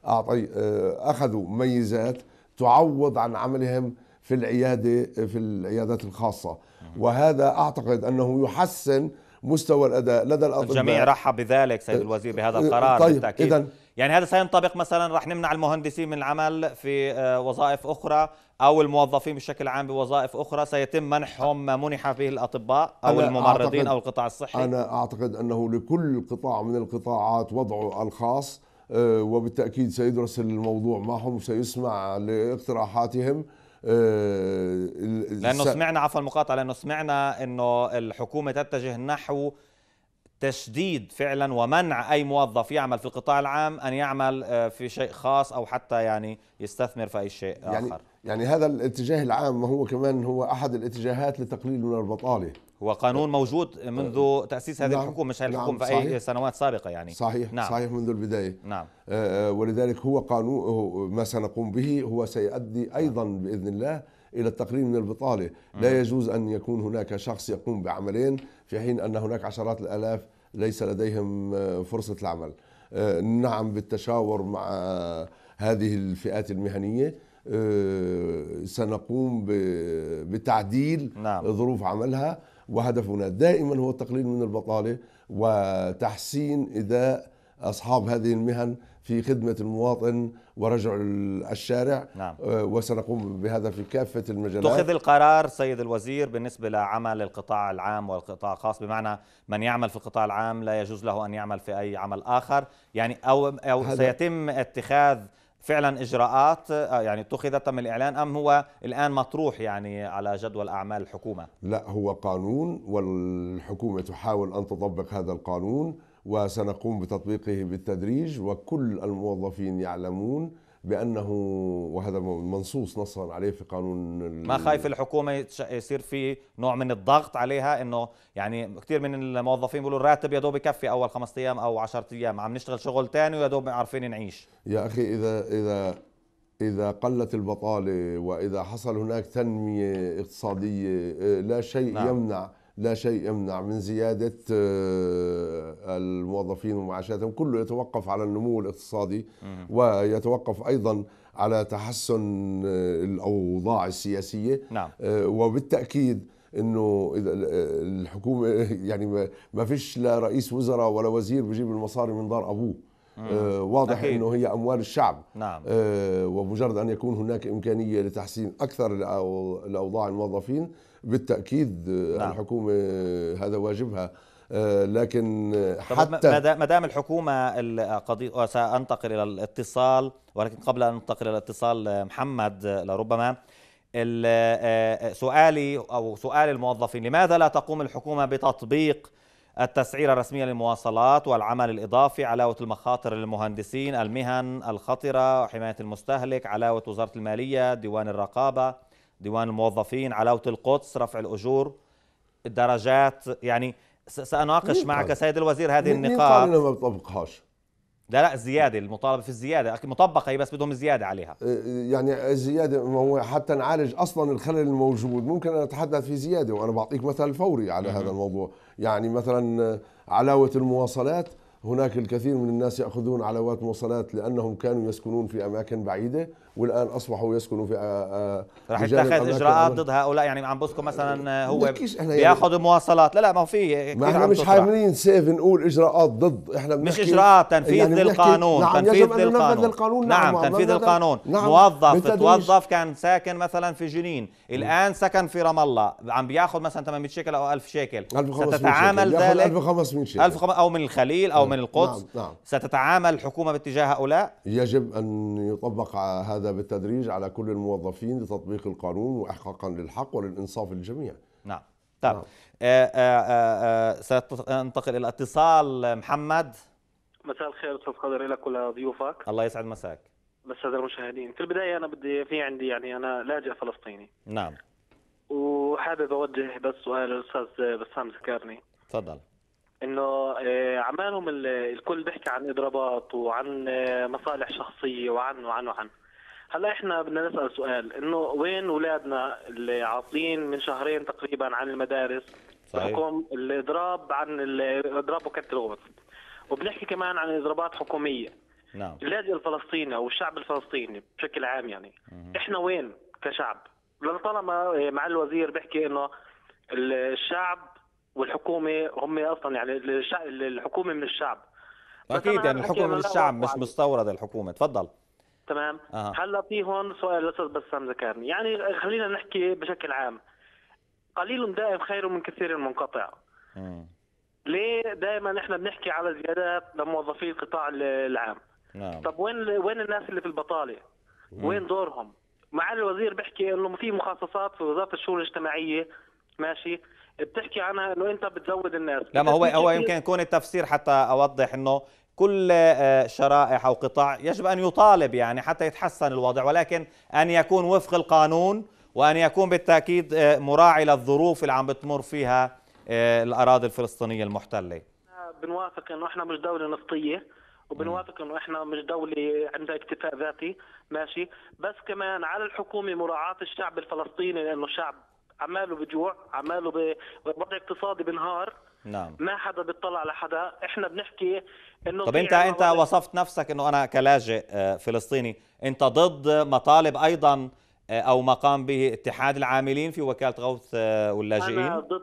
أعطي آه، أخذوا ميزات تعوض عن عملهم في العيادة في العيادات الخاصة نعم. وهذا أعتقد أنه يحسن مستوى الاداء لدى الاطباء الجميع رحب بذلك سيد أه، الوزير بهذا أه، القرار طيب بالتاكيد يعني هذا سينطبق مثلا رح نمنع المهندسين من العمل في آه، وظائف اخرى او الموظفين بشكل عام بوظائف اخرى سيتم منحهم ما منح به الاطباء او الممرضين او القطاع الصحي انا اعتقد انه لكل قطاع من القطاعات وضعه الخاص وبالتاكيد سيدرس الموضوع معهم وسيسمع لاقتراحاتهم آه، لانه سمعنا عفوا المقاطعه لانه سمعنا انه الحكومه تتجه نحو تشديد فعلا ومنع اي موظف يعمل في القطاع العام ان يعمل آه، في شيء خاص او حتى يعني يستثمر في اي شيء يعني اخر يعني هذا الاتجاه العام هو كمان هو احد الاتجاهات لتقليل من البطاله هو قانون موجود منذ أه، تأسيس هذه نعم الحكومة مش هذه الحكومة نعم في أي سنوات سابقة يعني صحيح نعم صحيح منذ البداية نعم أه، أه، ولذلك هو قانون ما سنقوم به هو سيؤدي أيضا بإذن الله الى التقليل من البطاله، لا يجوز ان يكون هناك شخص يقوم بعملين في حين ان هناك عشرات الالاف ليس لديهم فرصه العمل. نعم بالتشاور مع هذه الفئات المهنيه سنقوم بتعديل نعم. ظروف عملها وهدفنا دائما هو التقليل من البطالة وتحسين إداء أصحاب هذه المهن في خدمة المواطن ورجع الشارع نعم. آه، وسنقوم بهذا في كافة المجالات اتخذ القرار سيد الوزير بالنسبة لعمل القطاع العام والقطاع الخاص بمعنى من يعمل في القطاع العام لا يجوز له أن يعمل في أي عمل آخر يعني أو, أو سيتم اتخاذ فعلا اجراءات آه، يعني اتخذت تم الاعلان ام هو الان مطروح يعني على جدول اعمال الحكومه؟ لا هو قانون والحكومه تحاول ان تطبق هذا القانون وسنقوم بتطبيقه بالتدريج وكل الموظفين يعلمون بانه وهذا منصوص نصا عليه في قانون ما خايف الحكومه يصير في نوع من الضغط عليها انه يعني كثير من الموظفين بيقولوا الراتب يا دوب يكفي اول خمسة ايام او 10 ايام عم نشتغل شغل ثاني ويا دوب عارفين نعيش يا اخي اذا اذا إذا قلت البطالة وإذا حصل هناك تنمية اقتصادية آه، لا شيء نعم. يمنع لا شيء يمنع من زيادة آه، الموظفين ومعاشاتهم كله يتوقف على النمو الاقتصادي ويتوقف أيضا على تحسن آه، الأوضاع السياسية نعم. آه، وبالتأكيد انه اذا الحكومه يعني ما فيش لا رئيس وزراء ولا وزير بجيب المصاري من دار ابوه واضح أكيد. انه هي اموال الشعب نعم. آه ومجرد ان يكون هناك امكانيه لتحسين اكثر لاوضاع الموظفين بالتاكيد نعم. الحكومه هذا واجبها آه، لكن حتى ما دام الحكومه القضيه سانتقل الى الاتصال ولكن قبل ان انتقل الى الاتصال محمد لربما آه، آه، سؤالي او سؤال الموظفين لماذا لا تقوم الحكومه بتطبيق التسعيره الرسميه للمواصلات والعمل الاضافي علاوه المخاطر للمهندسين المهن الخطره حمايه المستهلك علاوه وزاره الماليه ديوان الرقابه ديوان الموظفين علاوة القدس رفع الأجور الدرجات يعني سأناقش معك سيد الوزير هذه النقاط مين ما بطبقهاش لا لا الزياده المطالبه في الزياده مطبقه هي بس بدهم زياده عليها آه، آه، يعني الزياده ما هو حتى نعالج اصلا الخلل الموجود ممكن ان اتحدث في زياده وانا بعطيك مثل فوري على هذا الموضوع يعني مثلا آه، علاوه المواصلات هناك الكثير من الناس ياخذون علاوات مواصلات لانهم كانوا يسكنون في اماكن بعيده والان اصبحوا يسكنوا في آه، آه، رح يتخذ اجراءات ضد هؤلاء يعني عم بذكر مثلا آه، هو يعني بياخذ يعني مواصلات لا لا ما هو في ما احنا مش حاملين سيف نقول اجراءات ضد احنا مش اجراءات تنفيذ يعني للقانون نعم تنفيذ للقانون. نعم،, نعم, نعم تنفيذ نعم، القانون نعم. موظف نعم، توظف كان ساكن مثلا في جنين الان سكن في رام الله عم بياخذ مثلا 800 شيكل او 1000 شيكل ستتعامل ذلك 1500 شيكل او من الخليل او من القدس نعم. ستتعامل الحكومه باتجاه هؤلاء يجب ان يطبق هذا هذا بالتدريج على كل الموظفين لتطبيق القانون واحقاقا للحق وللانصاف للجميع نعم طيب نعم. آه، آه، آه، سننتقل الى اتصال محمد مساء الخير استاذ قدر لك ولضيوفك الله يسعد مساك للساده المشاهدين في البدايه انا بدي في عندي يعني انا لاجئ فلسطيني نعم وحابب اوجه بس سؤال للاستاذ بسام زكارني تفضل انه عمالهم الكل بيحكي عن اضرابات وعن مصالح شخصيه وعن وعن وعن هلا احنا بدنا نسال سؤال انه وين اولادنا اللي عاطلين من شهرين تقريبا عن المدارس صحيح. بحكم الاضراب عن الاضراب وكاله الغبط وبنحكي كمان عن اضرابات حكوميه نعم اللاجئ الفلسطيني او الشعب الفلسطيني بشكل عام يعني مم. احنا وين كشعب لطالما مع الوزير بيحكي انه الشعب والحكومه هم اصلا يعني الحكومه من الشعب اكيد يعني الحكومه من الشعب مش مستورده الحكومه تفضل تمام آه. هلا في هون سؤال الاستاذ بسام ذكرني يعني خلينا نحكي بشكل عام قليل دائم خير من كثير منقطع مم. ليه دائما احنا بنحكي على زيادات لموظفي القطاع العام نعم. طب وين وين الناس اللي في البطاله مم. وين دورهم مع الوزير بحكي انه في مخصصات في وزاره الشؤون الاجتماعيه ماشي بتحكي عنها انه انت بتزود الناس لا ما هو هو يمكن يكون التفسير حتى اوضح انه كل آه، شرائح أو قطاع يجب أن يطالب يعني حتى يتحسن الوضع ولكن أن يكون وفق القانون وأن يكون بالتأكيد آه، مراعي للظروف اللي عم بتمر فيها آه، الأراضي الفلسطينية المحتلة بنوافق أنه إحنا مش دولة نفطية وبنوافق انه احنا مش دوله عندها اكتفاء ذاتي ماشي بس كمان على الحكومه مراعاه الشعب الفلسطيني لانه شعب عماله بجوع عماله بوضع اقتصادي بنهار نعم ما حدا بيطلع على حدا احنا بنحكي انه طب انت انت وصفت نفسك انه انا كلاجئ آه، فلسطيني انت ضد مطالب ايضا آه، او ما قام به اتحاد العاملين في وكاله غوث آه، واللاجئين انا ضد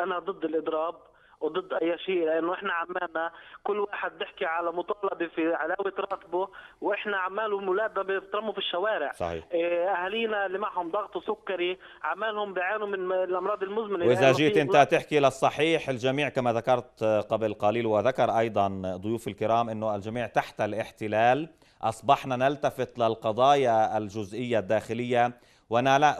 انا ضد الاضراب وضد اي شيء لانه احنا عمالنا كل واحد بيحكي على مطالبه في علاوه راتبه واحنا عمال ولاده بيترموا في الشوارع صحيح إيه، اهالينا اللي معهم ضغط وسكري عمالهم بيعانوا من الامراض المزمنه واذا جيت انت تحكي للصحيح الجميع كما ذكرت قبل قليل وذكر ايضا ضيوف الكرام انه الجميع تحت الاحتلال اصبحنا نلتفت للقضايا الجزئيه الداخليه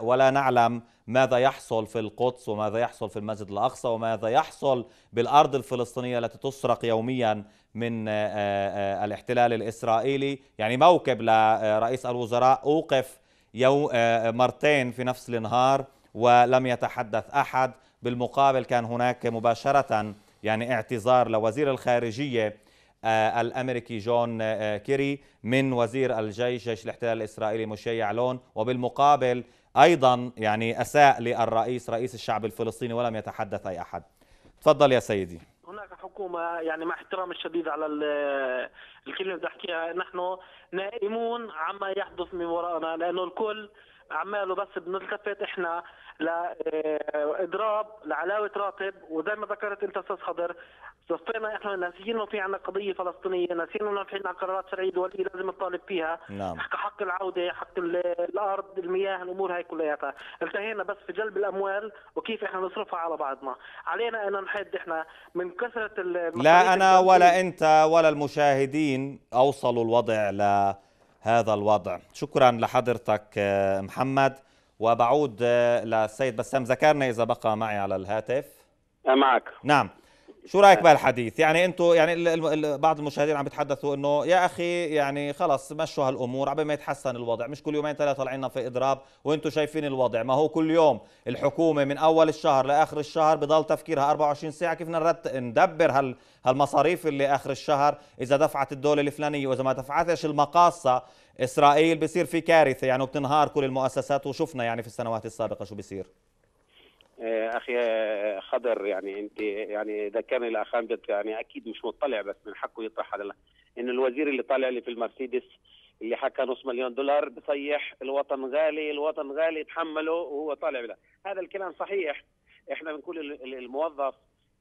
ولا نعلم ماذا يحصل في القدس وماذا يحصل في المسجد الأقصى وماذا يحصل بالأرض الفلسطينية التي تسرق يوميا من آه، آه، آه، الاحتلال الإسرائيلي يعني موكب لرئيس الوزراء أوقف يو مرتين في نفس النهار ولم يتحدث أحد بالمقابل كان هناك مباشرة يعني اعتذار لوزير الخارجية الامريكي جون كيري من وزير الجيش جيش الاحتلال الاسرائيلي مشي علون وبالمقابل أيضا يعني أساء للرئيس رئيس الشعب الفلسطيني ولم يتحدث أي أحد تفضل يا سيدي هناك حكومة يعني مع احترام الشديد على الكلمة اللي احكيها نحن نائمون عما يحدث من ورائنا لأنه الكل اعماله بس بنلتفت احنا لاضراب آه، لعلاوه راتب وزي ما ذكرت انت استاذ خضر صفينا احنا ناسيين انه في عندنا قضيه فلسطينيه ناسيين انه في عندنا قرارات شرعيه دوليه لازم نطالب فيها نعم. حق حق العوده حق الارض المياه الامور هاي كلياتها التهينا بس في جلب الاموال وكيف احنا نصرفها على بعضنا علينا ان نحد احنا من كثره لا انا ولا انت ولا المشاهدين اوصلوا الوضع ل هذا الوضع شكرا لحضرتك آه، محمد وبعود آه، للسيد بسام ذكرنا إذا بقى معي على الهاتف معك نعم شو رايك بهالحديث؟ يعني انتم يعني بعض المشاهدين عم بيتحدثوا انه يا اخي يعني خلص مشوا هالامور على ما يتحسن الوضع، مش كل يومين ثلاثه طالعين في اضراب وانتم شايفين الوضع، ما هو كل يوم الحكومه من اول الشهر لاخر الشهر بضل تفكيرها 24 ساعه كيف بدنا ندبر هال هالمصاريف اللي اخر الشهر اذا دفعت الدوله الفلانيه واذا ما دفعتش المقاصه اسرائيل بصير في كارثه يعني وبتنهار كل المؤسسات وشفنا يعني في السنوات السابقه شو بصير. آه، اخي آه، خضر يعني انت يعني اذا كان الاخ امجد يعني اكيد مش مطلع بس من حقه يطرح هذا ان الوزير اللي طالع لي في المرسيدس اللي حكى نص مليون دولار بصيح الوطن غالي الوطن غالي تحمله وهو طالع بلا هذا الكلام صحيح احنا بنقول الموظف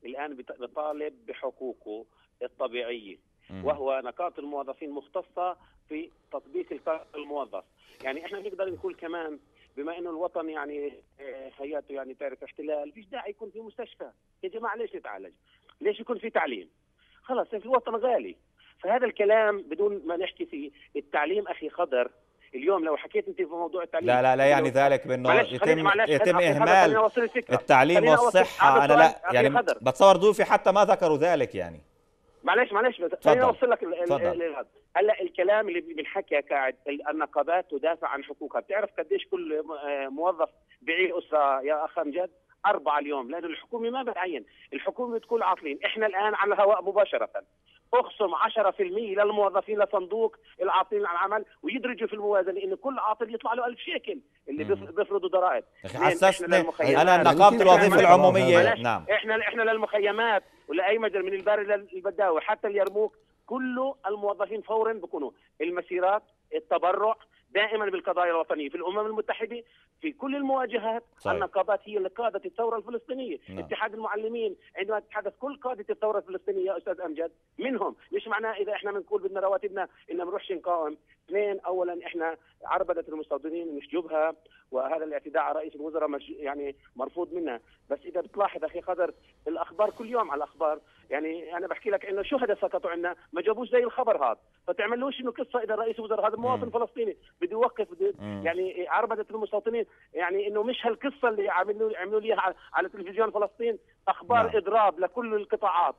الان بطالب بحقوقه الطبيعيه وهو نقاط الموظفين مختصه في تطبيق الموظف يعني احنا بنقدر نقول كمان بما انه الوطن يعني آه، حياته يعني تارك احتلال فيش داعي يكون في مستشفى يا جماعه ليش يتعالج ليش يكون في تعليم خلاص في الوطن غالي فهذا الكلام بدون ما نحكي فيه التعليم اخي خضر اليوم لو حكيت انت في موضوع التعليم لا لا لا يعني ذلك بانه يتم يتم اهمال التعليم والصحه انا لا يعني بتصور ضيوفي حتى ما ذكروا ذلك يعني معلش معلش خليني اوصل لك هلا الكلام اللي بنحكي يا قاعد النقابات تدافع عن حقوقها بتعرف قديش كل آه، موظف بعيل اسره يا اخ امجد أربعة اليوم لأن الحكومة ما بتعين الحكومة بتكون عاطلين إحنا الآن على الهواء مباشرة اخصم 10% للموظفين لصندوق العاطلين عن العمل ويدرجوا في الموازنه ان كل عاطل يطلع له 1000 شيكل اللي بيفرضوا ضرائب حسستني انا نقابه الوظيفه العموميه نعم احنا احنا للمخيمات ولا اي مجال من الباري للبداوي حتى اليرموك كل الموظفين فورا بيكونوا المسيرات التبرع دائما بالقضايا الوطنيه في الامم المتحده في كل المواجهات صحيح. النقابات هي اللي قادت الثوره الفلسطينيه نعم. اتحاد المعلمين عندما تتحدث كل قاده الثوره الفلسطينيه يا استاذ امجد منهم مش معناه اذا احنا بنقول بدنا رواتبنا ان بنروحش نقاوم اثنين اولا احنا عربده المستوطنين مش جبهه وهذا الاعتداء على رئيس الوزراء مش يعني مرفوض منها بس اذا بتلاحظ اخي خضر الاخبار كل يوم على الاخبار يعني انا بحكي لك انه شهداء سقطوا عنا ما جابوش زي الخبر هذا فتعملوش انه قصه اذا رئيس وزراء هذا مواطن فلسطيني بده يوقف بدي يعني عربده المستوطنين يعني انه مش هالقصه اللي عملوا عملوا ليها على تلفزيون فلسطين اخبار نعم. اضراب لكل القطاعات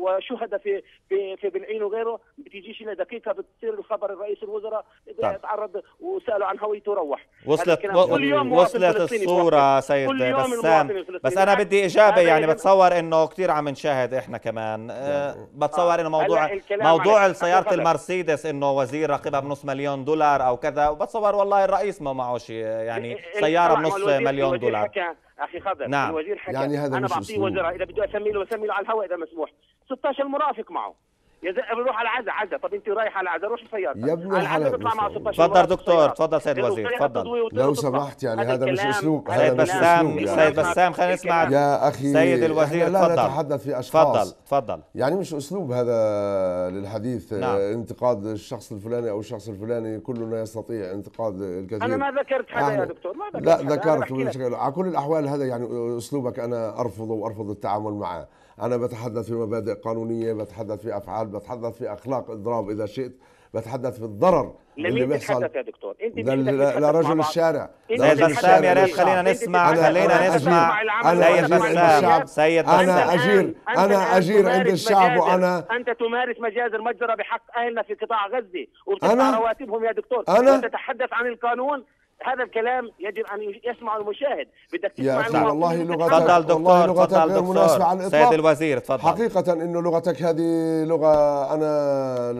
وشهداء في في في بالعين وغيره بتجيش جيشنا دقيقه بتصير الخبر الرئيس الوزراء طيب. تعرض وسالوا عن هويته روح وصلت و... وصلت الصوره سيد بسام بس انا بدي اجابه يعني بتصور انه كثير عم نشاهد احنا كمان أه, يعني، آه. بتصور انه موضوع موضوع سياره المرسيدس انه وزير راقبها بنص مليون دولار او كذا وبتصور والله الرئيس ما معه شيء يعني إيه، إيه، إيه، سياره بنص مليون دولار اخي خضر نعم. الوزير حكى يعني هذا انا بعطيه وزراء اذا بده اسمي له اسمي له على الهواء اذا مسموح 16 مرافق معه يا زلمه بنروح على عزا عزا طب انت رايح على عزا روح السيارة يا ابن الحلال مع تفضل دكتور طيب. تفضل سيد الوزير طيب، تفضل لو سمحت يعني هذا مش اسلوب هذا مش اسلوب سيد بسام خلينا نسمع إيه يا اخي سيد الوزير تفضل لا نتحدث في اشخاص تفضل تفضل يعني مش اسلوب هذا للحديث آه، نعم. انتقاد الشخص الفلاني او الشخص الفلاني كلنا يستطيع انتقاد الكثير انا ما ذكرت حدا يا دكتور ما ذكرت لا ذكرت على كل الاحوال هذا يعني اسلوبك انا ارفضه وارفض التعامل معه أنا بتحدث في مبادئ قانونية بتحدث في أفعال بتحدث في أخلاق إضراب إذا شئت بتحدث في الضرر اللي بيحصل يا دكتور انت لرجل الشارع سيد بسام يا ريت خلينا نسمع خلينا نسمع سيد بسام سيد بسام انا اجير انا اجير عند الشعب وانا انت تمارس مجازر مجزره بحق اهلنا في قطاع غزه وبتدفع رواتبهم يا دكتور انا تتحدث عن القانون هذا الكلام يجب ان يسمعه المشاهد بدك تسمع يا أخي والله لغتك تفضل دكتور والله لغتك غير مناسبة على الاطلاق سيد الوزير تفضل حقيقة انه لغتك هذه لغة انا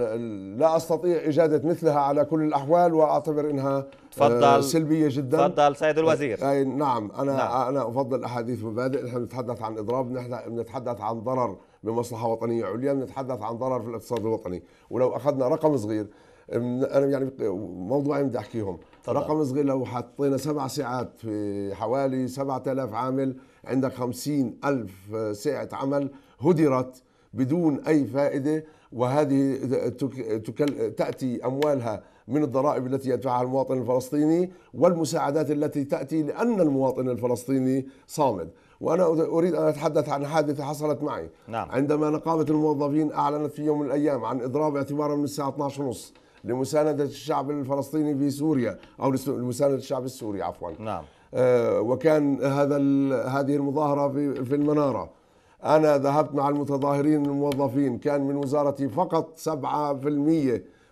لا استطيع اجادة مثلها على كل الاحوال واعتبر انها آه، تفضل سلبية جدا تفضل سيد الوزير أي نعم انا نعم. انا افضل احاديث مبادئ نحن نتحدث عن اضراب نحن نتحدث عن ضرر بمصلحة وطنية عليا نتحدث عن ضرر في الاقتصاد الوطني ولو اخذنا رقم صغير انا يعني موضوعين بدي احكيهم رقم صغير لو حطينا سبع ساعات في حوالي 7000 عامل عندك 50000 ساعة عمل هدرت بدون أي فائدة وهذه تأتي أموالها من الضرائب التي يدفعها المواطن الفلسطيني والمساعدات التي تأتي لأن المواطن الفلسطيني صامد وأنا أريد أن أتحدث عن حادثة حصلت معي نعم. عندما نقابة الموظفين أعلنت في يوم من الأيام عن إضراب اعتبارا من الساعة 12:30 لمساندة الشعب الفلسطيني في سوريا أو لمساندة الشعب السوري عفوا نعم آه، وكان هذا هذه المظاهرة في, في المنارة أنا ذهبت مع المتظاهرين الموظفين كان من وزارتي فقط 7%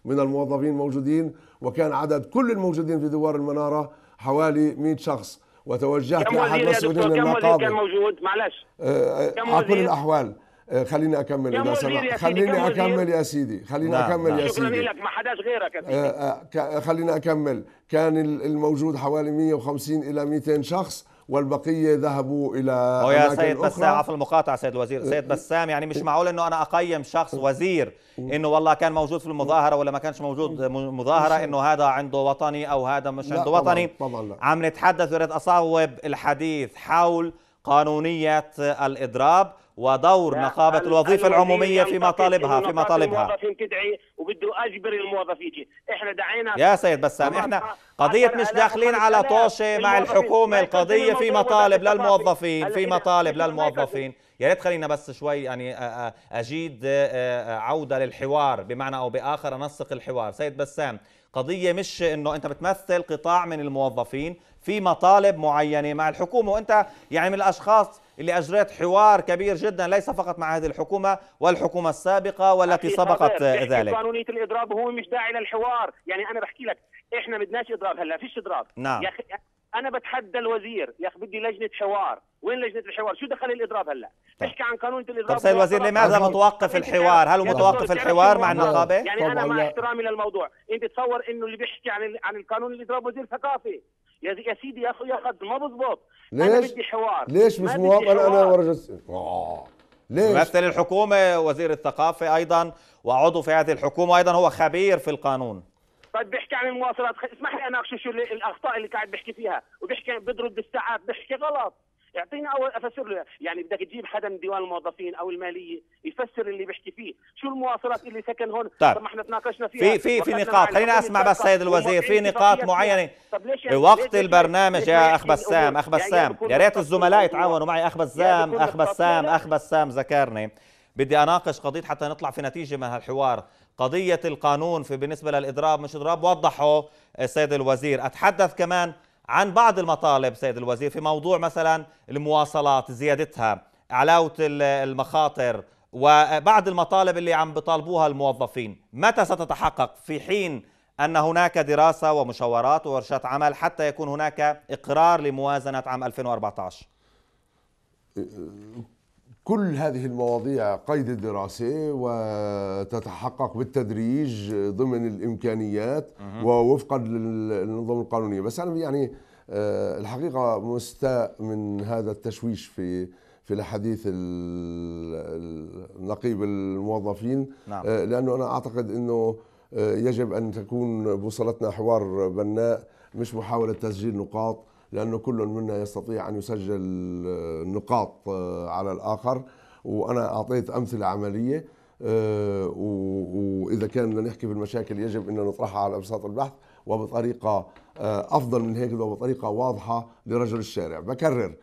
من الموظفين موجودين وكان عدد كل الموجودين في دوار المنارة حوالي 100 شخص وتوجهت لأحد مسؤولين المقابر كم وزير كان موجود معلش آه, آه، على كل الأحوال آه، خليني اكمل يا سمحت خليني اكمل يا سيدي خليني نعم، اكمل نعم. يا سيدي شكرا لك ما حداش غيرك يا آه، سيدي آه، خليني اكمل كان الموجود حوالي 150 الى 200 شخص والبقيه ذهبوا الى هو يا سيد بسام عفوا المقاطعه سيد الوزير سيد بسام يعني مش معقول انه انا اقيم شخص وزير انه والله كان موجود في المظاهره ولا ما كانش موجود مظاهره انه هذا عنده وطني او هذا مش عنده وطني طبعا طبعا لا. عم نتحدث اريد اصوب الحديث حول قانونية الإضراب ودور نقابة الوظيفة العمومية يعني في مطالبها في مطالبها الموظفين وبده أجبر الموظف يجي احنا دعينا يا سيد بسام احنا قضية مش داخلين على طوشة مع الحكومة القضية في مطالب للموظفين في مطالب للموظفين يا ريت خلينا بس شوي يعني أجيد عودة للحوار بمعنى أو بآخر أنسق الحوار سيد بسام قضية مش انه انت بتمثل قطاع من الموظفين في مطالب معينة مع الحكومة وانت يعني من الاشخاص اللي اجريت حوار كبير جدا ليس فقط مع هذه الحكومه والحكومه السابقه والتي سبقت ذلك قانونيه الاضراب هو مش داعي للحوار يعني انا بحكي لك احنا بدناش اضراب هلا فيش اضراب نعم يا اخي انا بتحدى الوزير يا اخي بدي لجنه حوار وين لجنه الحوار شو دخل الاضراب هلا احكي طيب. عن قانون الاضراب طب سيد الوزير لماذا متوقف الحوار هل هو يعني متوقف الحوار مع النقابه يعني انا مع احترامي للموضوع انت تصور انه اللي بيحكي عن عن القانون الاضراب وزير ثقافه يا سيدي يا اخي ياخذ ما بزبط ليش؟ انا بدي حوار ليش مش موافق انا ورجل آه. ليش؟ ممثل الحكومه وزير الثقافه ايضا وعضو في هذه الحكومه ايضا هو خبير في القانون طيب بيحكي عن المواصلات اسمح لي اناقشه شو الاخطاء اللي قاعد بيحكي فيها وبيحكي بيضرب بالساعات بيحكي غلط اعطيني اول افسر له يعني بدك تجيب حدا من ديوان الموظفين او الماليه يفسر اللي بيحكي فيه شو المواصلات اللي سكن هون طيب, ما احنا تناقشنا فيها في في في نقاط خلينا اسمع بس سيد الوزير في نقاط معينه طب ليش يعني ليش يعني البرنامج يا اخ بسام اخ بسام يا ريت الزملاء يتعاونوا معي اخ بسام يعني اخ بسام اخ بسام ذكرني بدي اناقش قضيه حتى نطلع في نتيجه من هالحوار قضية القانون في بالنسبة للإضراب مش إضراب وضحه السيد الوزير أتحدث كمان عن بعض المطالب سيد الوزير في موضوع مثلا المواصلات زيادتها علاوة المخاطر وبعض المطالب اللي عم بيطالبوها الموظفين متى ستتحقق في حين أن هناك دراسة ومشاورات وورشات عمل حتى يكون هناك إقرار لموازنة عام 2014 كل هذه المواضيع قيد الدراسة وتتحقق بالتدريج ضمن الإمكانيات ووفقا للنظم القانونية بس أنا يعني آه، الحقيقة مستاء من هذا التشويش في في الحديث النقيب الموظفين نعم. آه، لأنه أنا أعتقد أنه آه، يجب أن تكون بوصلتنا حوار بناء مش محاولة تسجيل نقاط لأنه كل منا يستطيع أن يسجل آه، نقاط آه، على الآخر وأنا أعطيت أمثلة عملية آه، وإذا كان بدنا نحكي بالمشاكل يجب أن نطرحها على أبساط البحث وبطريقة أفضل من هيك وبطريقة واضحة لرجل الشارع بكرر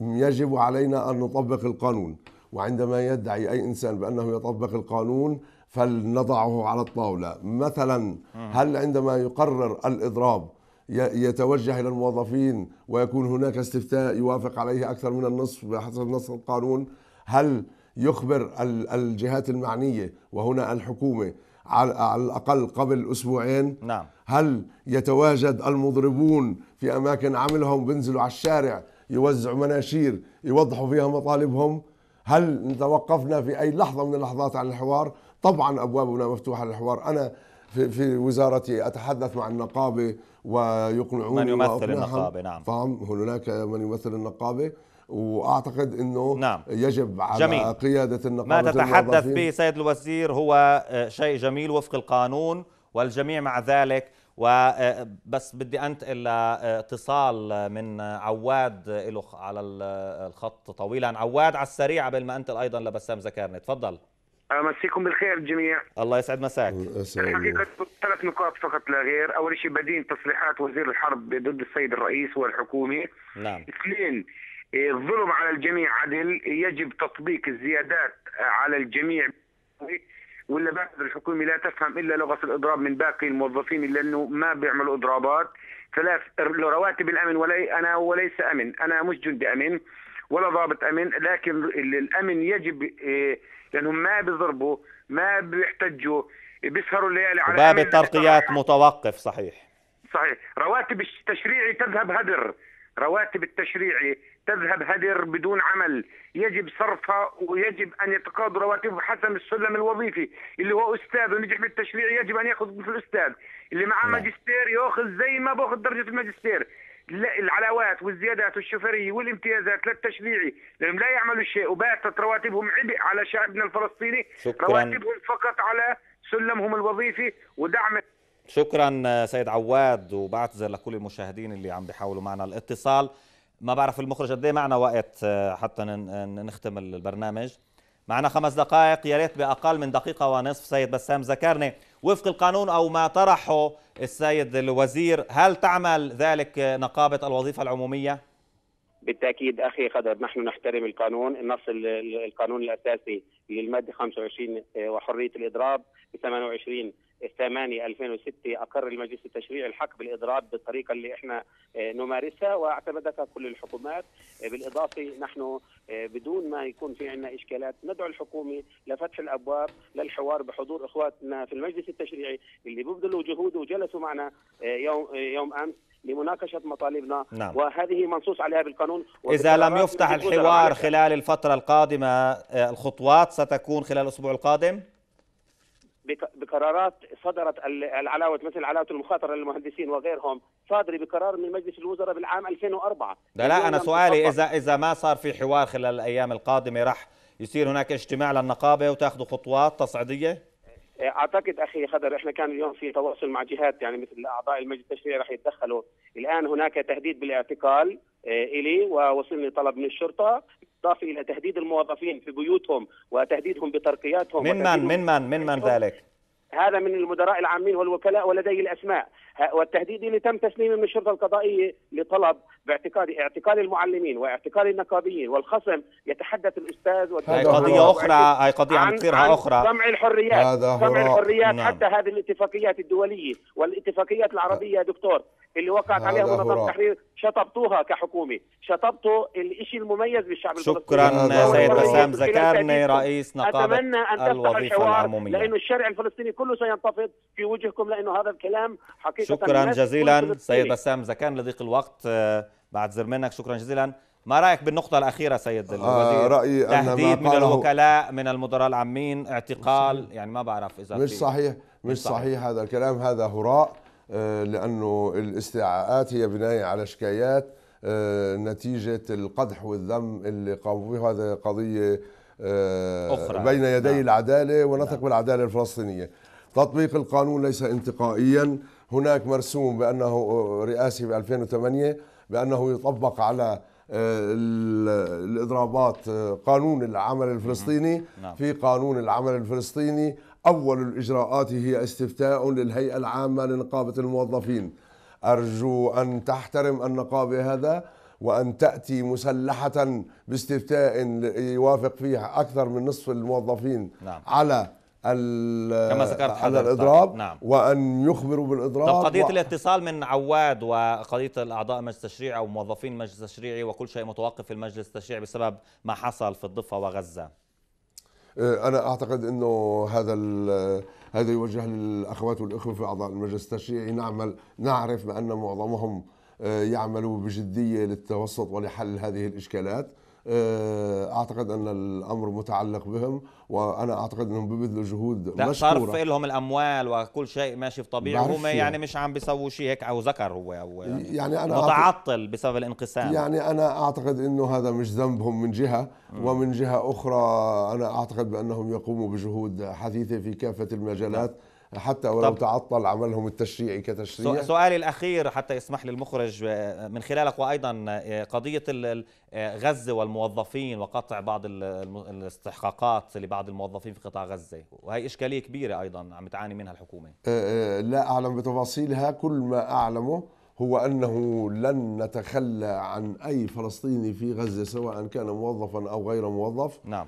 يجب علينا أن نطبق القانون وعندما يدعي أي إنسان بأنه يطبق القانون فلنضعه على الطاولة مثلا هل عندما يقرر الإضراب يتوجه الى الموظفين ويكون هناك استفتاء يوافق عليه اكثر من النصف بحسب نص القانون هل يخبر الجهات المعنيه وهنا الحكومه على الاقل قبل اسبوعين نعم هل يتواجد المضربون في اماكن عملهم بينزلوا على الشارع يوزعوا مناشير يوضحوا فيها مطالبهم هل توقفنا في اي لحظه من اللحظات عن الحوار طبعا ابوابنا مفتوحه للحوار انا في, في وزارتي اتحدث مع النقابه ويقنعون من يمثل النقابه نعم فهم هناك من يمثل النقابه واعتقد انه نعم. يجب على جميل. قياده النقابه ما تتحدث به سيد الوزير هو آه، شيء جميل وفق القانون والجميع مع ذلك وبس آه، بدي انتقل لاتصال من عواد له على آه، الخط طويلا عواد على السريع قبل ما انتقل ايضا لبسام زكارني تفضل امسيكم بالخير الجميع الله يسعد مساك الحقيقة ثلاث نقاط فقط لا غير أول شيء بدين تصريحات وزير الحرب ضد السيد الرئيس والحكومة نعم اثنين إيه، الظلم على الجميع عدل يجب تطبيق الزيادات على الجميع ولا بعد الحكومة لا تفهم إلا لغة الإضراب من باقي الموظفين لأنه ما بيعملوا إضرابات ثلاث رواتب الأمن ولي أنا وليس أمن أنا مش جندي أمن ولا ضابط امن لكن الامن يجب إيه، لانهم ما بيضربوا ما بيحتجوا بيسهروا الليالي على باب الترقيات متوقف صحيح صحيح رواتب التشريعي تذهب هدر رواتب التشريعي تذهب هدر بدون عمل يجب صرفها ويجب أن يتقاضوا رواتبه حسب السلم الوظيفي اللي هو أستاذ ونجح بالتشريع يجب أن يأخذ مثل الأستاذ اللي معاه نعم. ماجستير يأخذ زي ما بأخذ درجة الماجستير العلاوات والزيادات والشفريه والامتيازات للتشريعي لانهم لا يعملوا شيء وباتت رواتبهم عبء على شعبنا الفلسطيني شكرا. رواتبهم فقط على سلمهم الوظيفي ودعم شكرا سيد عواد وبعتذر لكل المشاهدين اللي عم بيحاولوا معنا الاتصال ما بعرف المخرج قد إيه معنا وقت آه، حتى نختم البرنامج معنا خمس دقائق يا ريت باقل من دقيقه ونصف سيد بسام ذكرني وفق القانون او ما طرحه السيد الوزير هل تعمل ذلك نقابه الوظيفه العموميه؟ بالتاكيد اخي قدر نحن نحترم القانون النص القانون الاساسي للماده 25 آه، وحريه الاضراب 28 8 2006 اقر المجلس التشريعي الحق بالاضراب بالطريقه اللي احنا آه، نمارسها واعتمدتها كل الحكومات آه، بالاضافه نحن آه، بدون ما يكون في عندنا اشكالات ندعو الحكومه لفتح الابواب للحوار بحضور اخواتنا في المجلس التشريعي اللي ببذلوا جهود وجلسوا معنا يوم يوم امس لمناقشه مطالبنا نعم. وهذه منصوص عليها بالقانون اذا لم يفتح الحوار خلال الفتره القادمه الخطوات ستكون خلال الاسبوع القادم بقرارات صدرت العلاوه مثل علاوه المخاطره للمهندسين وغيرهم صادره بقرار من مجلس الوزراء بالعام 2004 ده لا انا سؤالي اذا اذا ما صار في حوار خلال الايام القادمه رح يصير هناك اجتماع للنقابه وتاخذوا خطوات تصعيديه آه، اعتقد اخي خضر احنا كان اليوم في تواصل مع جهات يعني مثل اعضاء المجلس التشريعي راح يتدخلوا الان هناك تهديد بالاعتقال آه، الي ووصلني طلب من الشرطه بالاضافه الى تهديد الموظفين في بيوتهم وتهديدهم بترقياتهم من من من من, من ذلك؟ هذا من المدراء العامين والوكلاء ولديه الاسماء والتهديد اللي تم تسليمه من الشرطه القضائيه لطلب باعتقادي اعتقال المعلمين واعتقال النقابيين والخصم يتحدث الاستاذ هاي قضيه اخرى هاي قضيه عن كثيرها اخرى سمع الحريات سمع الحريات نعم. حتى هذه الاتفاقيات الدوليه والاتفاقيات العربيه يا دكتور اللي وقعت عليها منظمه التحرير شطبتوها كحكومه شطبتوا الشيء المميز بالشعب شكرا سيد آه، بسام زكارني رئيس نقابه اتمنى ان تفتح الحوار لانه الشارع الفلسطيني كله سينتفض في وجهكم لانه هذا الكلام حقيقه شكرا جزيلا سيد بسام زكان لضيق الوقت آه، بعتذر منك شكرا جزيلا ما رايك بالنقطة الأخيرة سيد آه، الوزير؟ آه رأيي تهديد من الوكلاء من المدراء العامين اعتقال يعني ما بعرف إذا مش صحيح مش صحيح هذا الكلام هذا هراء آه، لأنه الاستعاءات هي بناية على شكايات آه، نتيجة القدح والذم اللي قاموا به هذا قضية آه، أخرى بين يدي نعم. العدالة ونثق نعم. بالعدالة الفلسطينية تطبيق القانون ليس انتقائيا هناك مرسوم بأنه رئاسي ب 2008 بأنه يطبق على الاضرابات قانون العمل الفلسطيني نعم. في قانون العمل الفلسطيني أول الإجراءات هي استفتاء للهيئة العامة لنقابة الموظفين أرجو أن تحترم النقابة هذا وأن تأتي مسلحة باستفتاء يوافق فيه أكثر من نصف الموظفين نعم. على كما ذكرت على الاضراب نعم. وان يخبروا بالاضراب طب قضيه و... الاتصال من عواد وقضيه الاعضاء مجلس التشريع او موظفين المجلس التشريعي وكل شيء متوقف في المجلس التشريعي بسبب ما حصل في الضفه وغزه آه، انا اعتقد انه هذا آه، هذا يوجه للاخوات والاخوه في اعضاء المجلس التشريعي نعمل نعرف بان معظمهم آه، يعملوا بجديه للتوسط ولحل هذه الاشكالات آه، اعتقد ان الامر متعلق بهم وانا اعتقد انهم بيبذلوا جهود لا صرف لهم الاموال وكل شيء ماشي في طبيعه هم يعني مش عم بيسووا شيء هيك او ذكر هو او يعني, يعني انا متعطل بسبب الانقسام يعني انا اعتقد انه هذا مش ذنبهم من جهه ومن جهه اخرى انا اعتقد بانهم يقوموا بجهود حثيثه في كافه المجالات نعم. حتى ولو تعطل عملهم التشريعي كتشريع سؤالي الأخير حتى يسمح لي المخرج آه، من خلالك وأيضا آه، قضية آه، غزة والموظفين وقطع بعض الاستحقاقات لبعض الموظفين في قطاع غزة وهي إشكالية كبيرة أيضا عم تعاني منها الحكومة لا أعلم بتفاصيلها كل ما أعلمه هو أنه لن نتخلى عن أي فلسطيني في غزة سواء كان موظفا أو غير موظف نعم.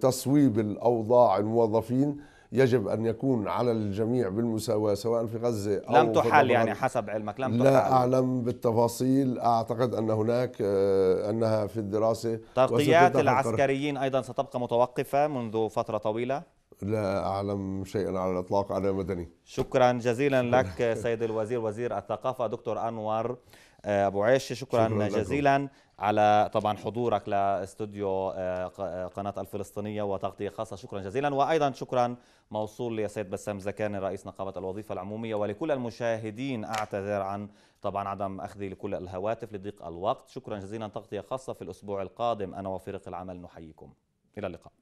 تصويب الأوضاع الموظفين يجب ان يكون على الجميع بالمساواه سواء في غزه او لم تحل يعني حسب علمك لم تحل لا اعلم بالتفاصيل اعتقد ان هناك آه، انها في الدراسه تغطيات العسكريين ايضا ستبقى متوقفه منذ فتره طويله لا أعلم شيئا على الإطلاق أنا مدني شكرا جزيلا لك سيد الوزير وزير الثقافة دكتور أنور آه، أبو عيش شكرا, شكرا جزيلا لكم. على طبعا حضورك لاستوديو آه، آه، قناه الفلسطينيه وتغطيه خاصه شكرا جزيلا وايضا شكرا موصول لسيد بسام زكاني رئيس نقابه الوظيفه العموميه ولكل المشاهدين اعتذر عن طبعا عدم اخذي لكل الهواتف لضيق الوقت شكرا جزيلا تغطيه خاصه في الاسبوع القادم انا وفريق العمل نحييكم الى اللقاء